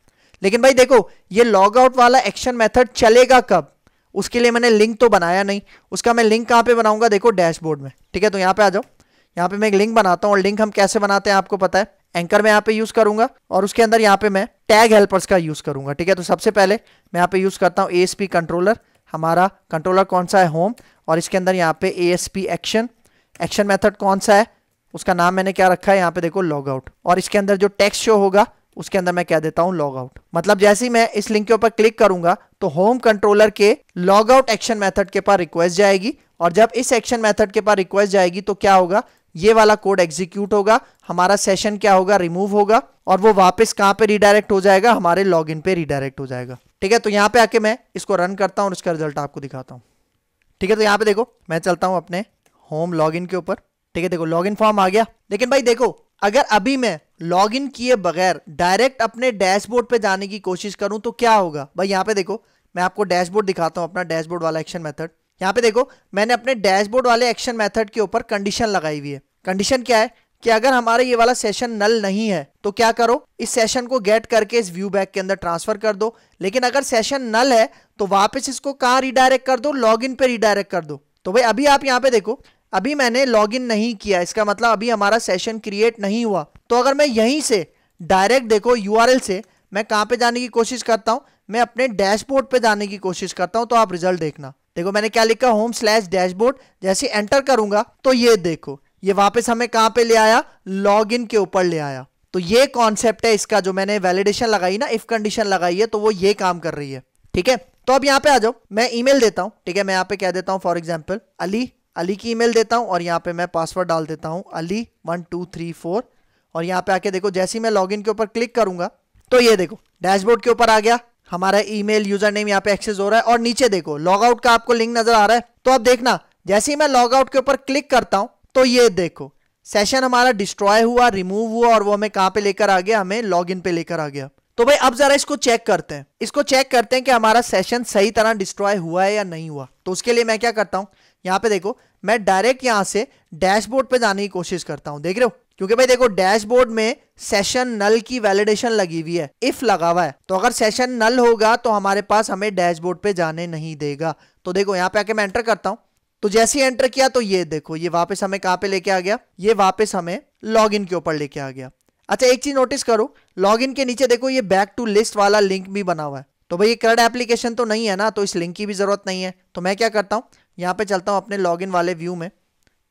लेकिन भाई देखो ये लॉग आउट वाला एक्शन मेथड चलेगा कब उसके लिए मैंने लिंक तो बनाया नहीं उसका मैं लिंक कहाँ पे बनाऊंगा देखो डैशबोर्ड में ठीक है तो यहाँ पे आ जाओ यहाँ पे मैं एक लिंक बनाता हूँ और लिंक हम कैसे बनाते हैं आपको पता है एंकर मैं यहाँ पे यूज करूंगा और उसके अंदर यहाँ पे मैं टैग हेल्पर्स का यूज करूंगा ठीक है तो सबसे पहले मैं यहाँ पे यूज करता हूँ ए कंट्रोलर हमारा कंट्रोलर कौन सा है होम और इसके अंदर यहाँ पे ए एक्शन एक्शन मेथड कौन सा है उसका नाम मैंने क्या रखा है यहाँ पे देखो लॉग आउट और इसके अंदर जो टेक्स्ट शो होगा उसके अंदर मैं क्या देता हूँ लॉग आउट मतलब जैसे ही मैं इस लिंक के ऊपर क्लिक करूंगा तो होम कंट्रोलर के लॉग आउट एक्शन मेथड के पास रिक्वेस्ट जाएगी और जब इस एक्शन मेथड के पास रिक्वेस्ट जाएगी तो क्या होगा ये वाला कोड एग्जीक्यूट होगा हमारा सेशन क्या होगा रिमूव होगा और वो वापस कहां पे रिडायरेक्ट हो जाएगा हमारे लॉगिन पे रिडायरेक्ट हो जाएगा ठीक है तो यहां पे आके मैं इसको रन करता हूं और इसका रिजल्ट आपको दिखाता हूं ठीक है तो यहां पे देखो मैं चलता हूं अपने होम लॉगिन के ऊपर ठीक है देखो लॉगिन फॉर्म आ गया लेकिन भाई देखो अगर अभी मैं लॉग इन किए बगैर डायरेक्ट अपने डैशबोर्ड पे जाने की कोशिश करूं तो क्या होगा भाई यहां पे देखो मैं आपको डैशबोर्ड दिखाता हूं अपना डैशबोर्ड वाला एक्शन मेथड यहाँ पे देखो मैंने अपने डैशबोर्ड वाले एक्शन मेथड के ऊपर कंडीशन लगाई हुई है कंडीशन क्या है कि अगर हमारा ये वाला सेशन नल नहीं है तो क्या करो इस सेशन को गेट करके इस व्यू बैक के अंदर ट्रांसफर कर दो लेकिन अगर सेशन नल है तो वापस इसको कहाँ रिडायरेक्ट कर दो लॉग इन पे रिडायरेक्ट कर दो तो भाई अभी आप यहाँ पे देखो अभी मैंने लॉग इन नहीं किया इसका मतलब अभी हमारा सेशन क्रिएट नहीं हुआ तो अगर मैं यहीं से डायरेक्ट देखो यू से मैं कहाँ पे जाने की कोशिश करता हूँ मैं अपने डैशबोर्ड पे जाने की कोशिश करता हूँ तो आप रिजल्ट देखना देखो मैंने क्या लिखा होम स्लैश डैशबोर्ड जैसे एंटर करूंगा तो ये देखो ये वापस हमें कहां पे ले आया लॉग इन के ऊपर ले आया तो ये कॉन्सेप्ट है इसका जो मैंने वैलिडेशन लगाई ना इफ कंडीशन लगाई है तो वो ये काम कर रही है ठीक है तो अब यहाँ पे आ जाओ मैं ईमेल देता हूँ ठीक है मैं यहाँ पे क्या देता हूँ फॉर एग्जाम्पल अली अली की ईमेल देता हूँ और यहाँ पे मैं पासवर्ड डाल देता हूँ Ali one two three four और यहाँ पे आके देखो जैसे ही मैं लॉगिन के ऊपर क्लिक करूंगा तो ये देखो डैशबोर्ड के ऊपर आ गया हमारा ईमेल यूजर नेम यहाँ पे एक्सेस हो रहा है और नीचे देखो लॉग आउट का आपको लिंक नजर आ रहा है तो अब देखना जैसे ही मैं लॉग आउट के ऊपर क्लिक करता हूँ तो ये देखो सेशन हमारा डिस्ट्रॉय हुआ रिमूव हुआ और वो हमें कहाँ पे लेकर आ गया हमें लॉग पे लेकर आ गया तो भाई अब जरा इसको चेक करते हैं इसको चेक करते हैं कि हमारा सेशन सही तरह डिस्ट्रॉय हुआ है या नहीं हुआ तो उसके लिए मैं क्या करता हूँ यहाँ पे देखो मैं डायरेक्ट यहाँ से डैशबोर्ड पे जाने की कोशिश करता हूँ देख रहे हो क्योंकि भाई देखो डैशबोर्ड में सेशन नल की वैलिडेशन लगी हुई है इफ लगा हुआ है तो अगर सेशन नल होगा तो हमारे पास हमें डैशबोर्ड पे जाने नहीं देगा तो देखो यहाँ पे आके मैं एंटर करता हूँ तो जैसे ही एंटर किया तो ये देखो ये वापस हमें कहाँ पे लेके आ गया ये वापस हमें लॉग इन के ऊपर लेके आ गया अच्छा एक चीज नोटिस करो लॉग इन के नीचे देखो ये बैक टू लिस्ट वाला लिंक भी बना हुआ है तो भाई ये करंट एप्लीकेशन तो नहीं है ना तो इस लिंक की भी जरूरत नहीं है तो मैं क्या करता हूँ यहाँ पे चलता हूँ अपने लॉग इन वाले व्यू में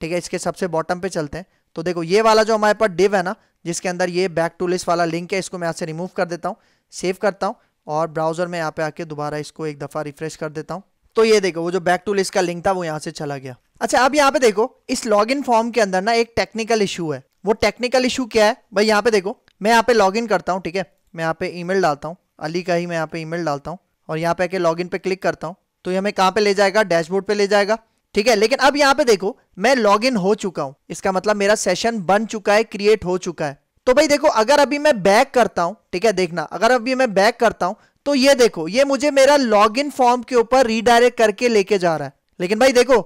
ठीक है इसके सबसे बॉटम पे चलते हैं तो देखो ये वाला जो हमारे पास डिव है ना जिसके अंदर ये बैक टू लिस्ट वाला लिंक है इसको मैं यहाँ से रिमूव कर देता हूँ सेव करता हूँ और ब्राउजर में यहाँ पे आके दोबारा इसको एक दफ़ा रिफ्रेश कर देता हूँ तो ये देखो वो जो बैक टू लिस्ट का लिंक था वो यहाँ से चला गया अच्छा अब यहाँ पे देखो इस लॉग फॉर्म के अंदर ना एक टेक्निकल इशू है वो टेक्निकल इशू क्या है भाई यहाँ पे देखो मैं यहाँ पे लॉग करता हूँ ठीक है मैं यहाँ पे ई डालता हूँ अली का ही मैं यहाँ पे ई डालता हूँ और यहाँ पे आके लॉग पे क्लिक करता हूँ तो ये हमें कहाँ पे ले जाएगा डैशबोर्ड पे ले जाएगा ठीक है लेकिन अब यहाँ पे देखो मैं लॉग इन हो चुका हूं इसका मतलब मेरा सेशन बन चुका है क्रिएट हो चुका है तो भाई देखो अगर अभी मैं बैक करता हूं ठीक है देखना अगर अभी मैं बैक करता हूं तो ये देखो ये मुझे मेरा लॉग इन फॉर्म के ऊपर रीडायरेक्ट करके लेके जा रहा है लेकिन भाई देखो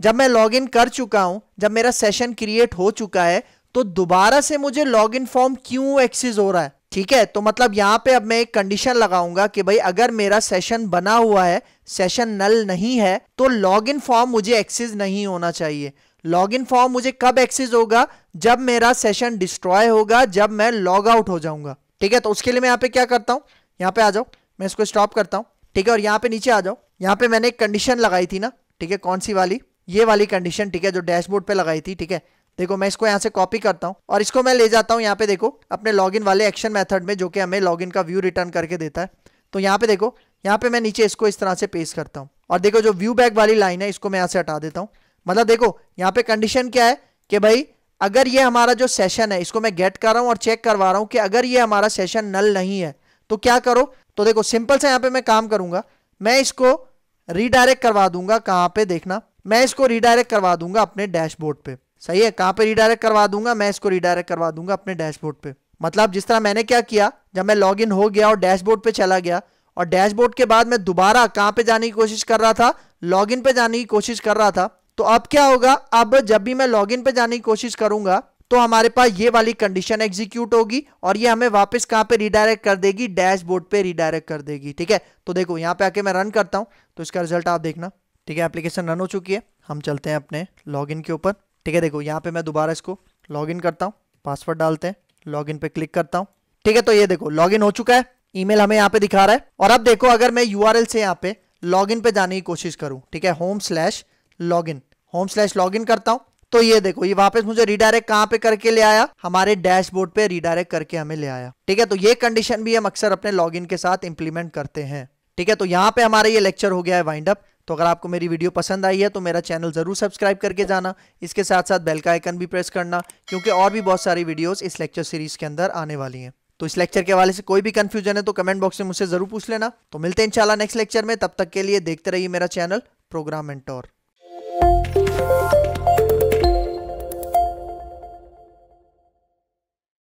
जब मैं लॉग इन कर चुका हूं जब मेरा सेशन क्रिएट हो चुका है तो दोबारा से मुझे लॉग इन फॉर्म क्यों एक्सेस हो रहा है ठीक है तो मतलब यहाँ पे अब मैं एक कंडीशन लगाऊंगा कि भाई अगर मेरा सेशन बना हुआ है सेशन नल नहीं है तो लॉगिन फॉर्म मुझे एक्सेस नहीं होना चाहिए लॉगिन फॉर्म मुझे कब एक्सेस होगा जब मेरा सेशन डिस्ट्रॉय होगा जब मैं लॉग आउट हो जाऊंगा ठीक है तो उसके लिए मैं यहाँ पे क्या करता हूँ यहाँ पे आ जाओ मैं इसको स्टॉप करता हूँ ठीक है और यहाँ पे नीचे आ जाओ यहाँ पे मैंने एक कंडीशन लगाई थी ना ठीक है कौन सी वाली ये वाली कंडीशन ठीक है जो डैशबोर्ड पे लगाई थी ठीक है देखो मैं इसको यहाँ से कॉपी करता हूँ और इसको मैं ले जाता हूँ यहाँ पे देखो अपने लॉगिन वाले एक्शन मेथड में जो कि हमें लॉगिन का व्यू रिटर्न करके देता है तो यहाँ पे देखो यहाँ पे मैं नीचे इसको इस तरह से पेश करता हूँ और देखो जो व्यू बैक वाली लाइन है इसको मैं यहाँ से हटा देता हूँ मतलब देखो यहाँ पे कंडीशन क्या है कि भाई अगर ये हमारा जो सेशन है इसको मैं गेट कर रहा हूँ और चेक करवा रहा हूँ कि अगर ये हमारा सेशन नल नहीं है तो क्या करो तो देखो सिंपल से यहाँ पे मैं काम करूंगा मैं इसको रीडायरेक्ट करवा दूंगा कहाँ पे देखना मैं इसको रीडायरेक्ट करवा दूंगा अपने डैशबोर्ड पे सही है कहाँ पे रिडायरेक्ट करवा दूंगा मैं इसको रिडायरेक्ट करवा दूंगा अपने डैशबोर्ड पे मतलब जिस तरह मैंने क्या किया जब मैं लॉग इन हो गया और डैशबोर्ड पे चला गया और डैशबोर्ड के बाद मैं दोबारा कहाँ पे जाने की कोशिश कर रहा था लॉग इन पे जाने की कोशिश कर रहा था तो अब क्या होगा अब जब भी मैं लॉग इन पे जाने की कोशिश करूंगा तो हमारे पास ये वाली कंडीशन एग्जीक्यूट होगी और ये हमें वापस कहाँ पे रिडायरेक्ट कर देगी डैशबोर्ड पे रिडायरेक्ट कर देगी ठीक है तो देखो यहाँ पे आके मैं रन करता हूँ तो इसका रिजल्ट आप देखना ठीक है एप्लीकेशन रन हो चुकी है हम चलते हैं अपने लॉगिन के ऊपर ठीक है देखो यहाँ पे मैं दोबारा इसको लॉगिन करता हूँ पासवर्ड डालते हैं लॉगिन पे क्लिक करता हूँ ठीक है तो ये देखो लॉगिन हो चुका है ईमेल हमें यहाँ पे दिखा रहा है और अब देखो अगर मैं यू से यहाँ पे लॉगिन पे जाने की कोशिश करूँ ठीक है home slash login home slash login करता हूँ तो ये देखो ये वापस मुझे रिडायरेक्ट कहाँ पे करके ले आया हमारे डैशबोर्ड पे रिडायरेक्ट करके हमें ले आया ठीक है तो ये कंडीशन भी हम अक्सर अपने लॉगिन के साथ इंप्लीमेंट करते हैं ठीक है तो यहाँ पे हमारा ये लेक्चर हो गया है वाइंड अप तो अगर आपको मेरी वीडियो पसंद आई है तो मेरा चैनल ज़रूर सब्सक्राइब करके जाना इसके साथ साथ बेल का आइकन भी प्रेस करना क्योंकि और भी बहुत सारी वीडियोज़ इस लेक्चर सीरीज़ के अंदर आने वाली हैं तो इस लेक्चर के हवाले से कोई भी कन्फ्यूजन है तो कमेंट बॉक्स में मुझसे ज़रूर पूछ लेना तो मिलते हैं इंशाल्लाह नेक्स्ट लेक्चर में तब तक के लिए देखते रहिए मेरा चैनल प्रोग्राम एंटोर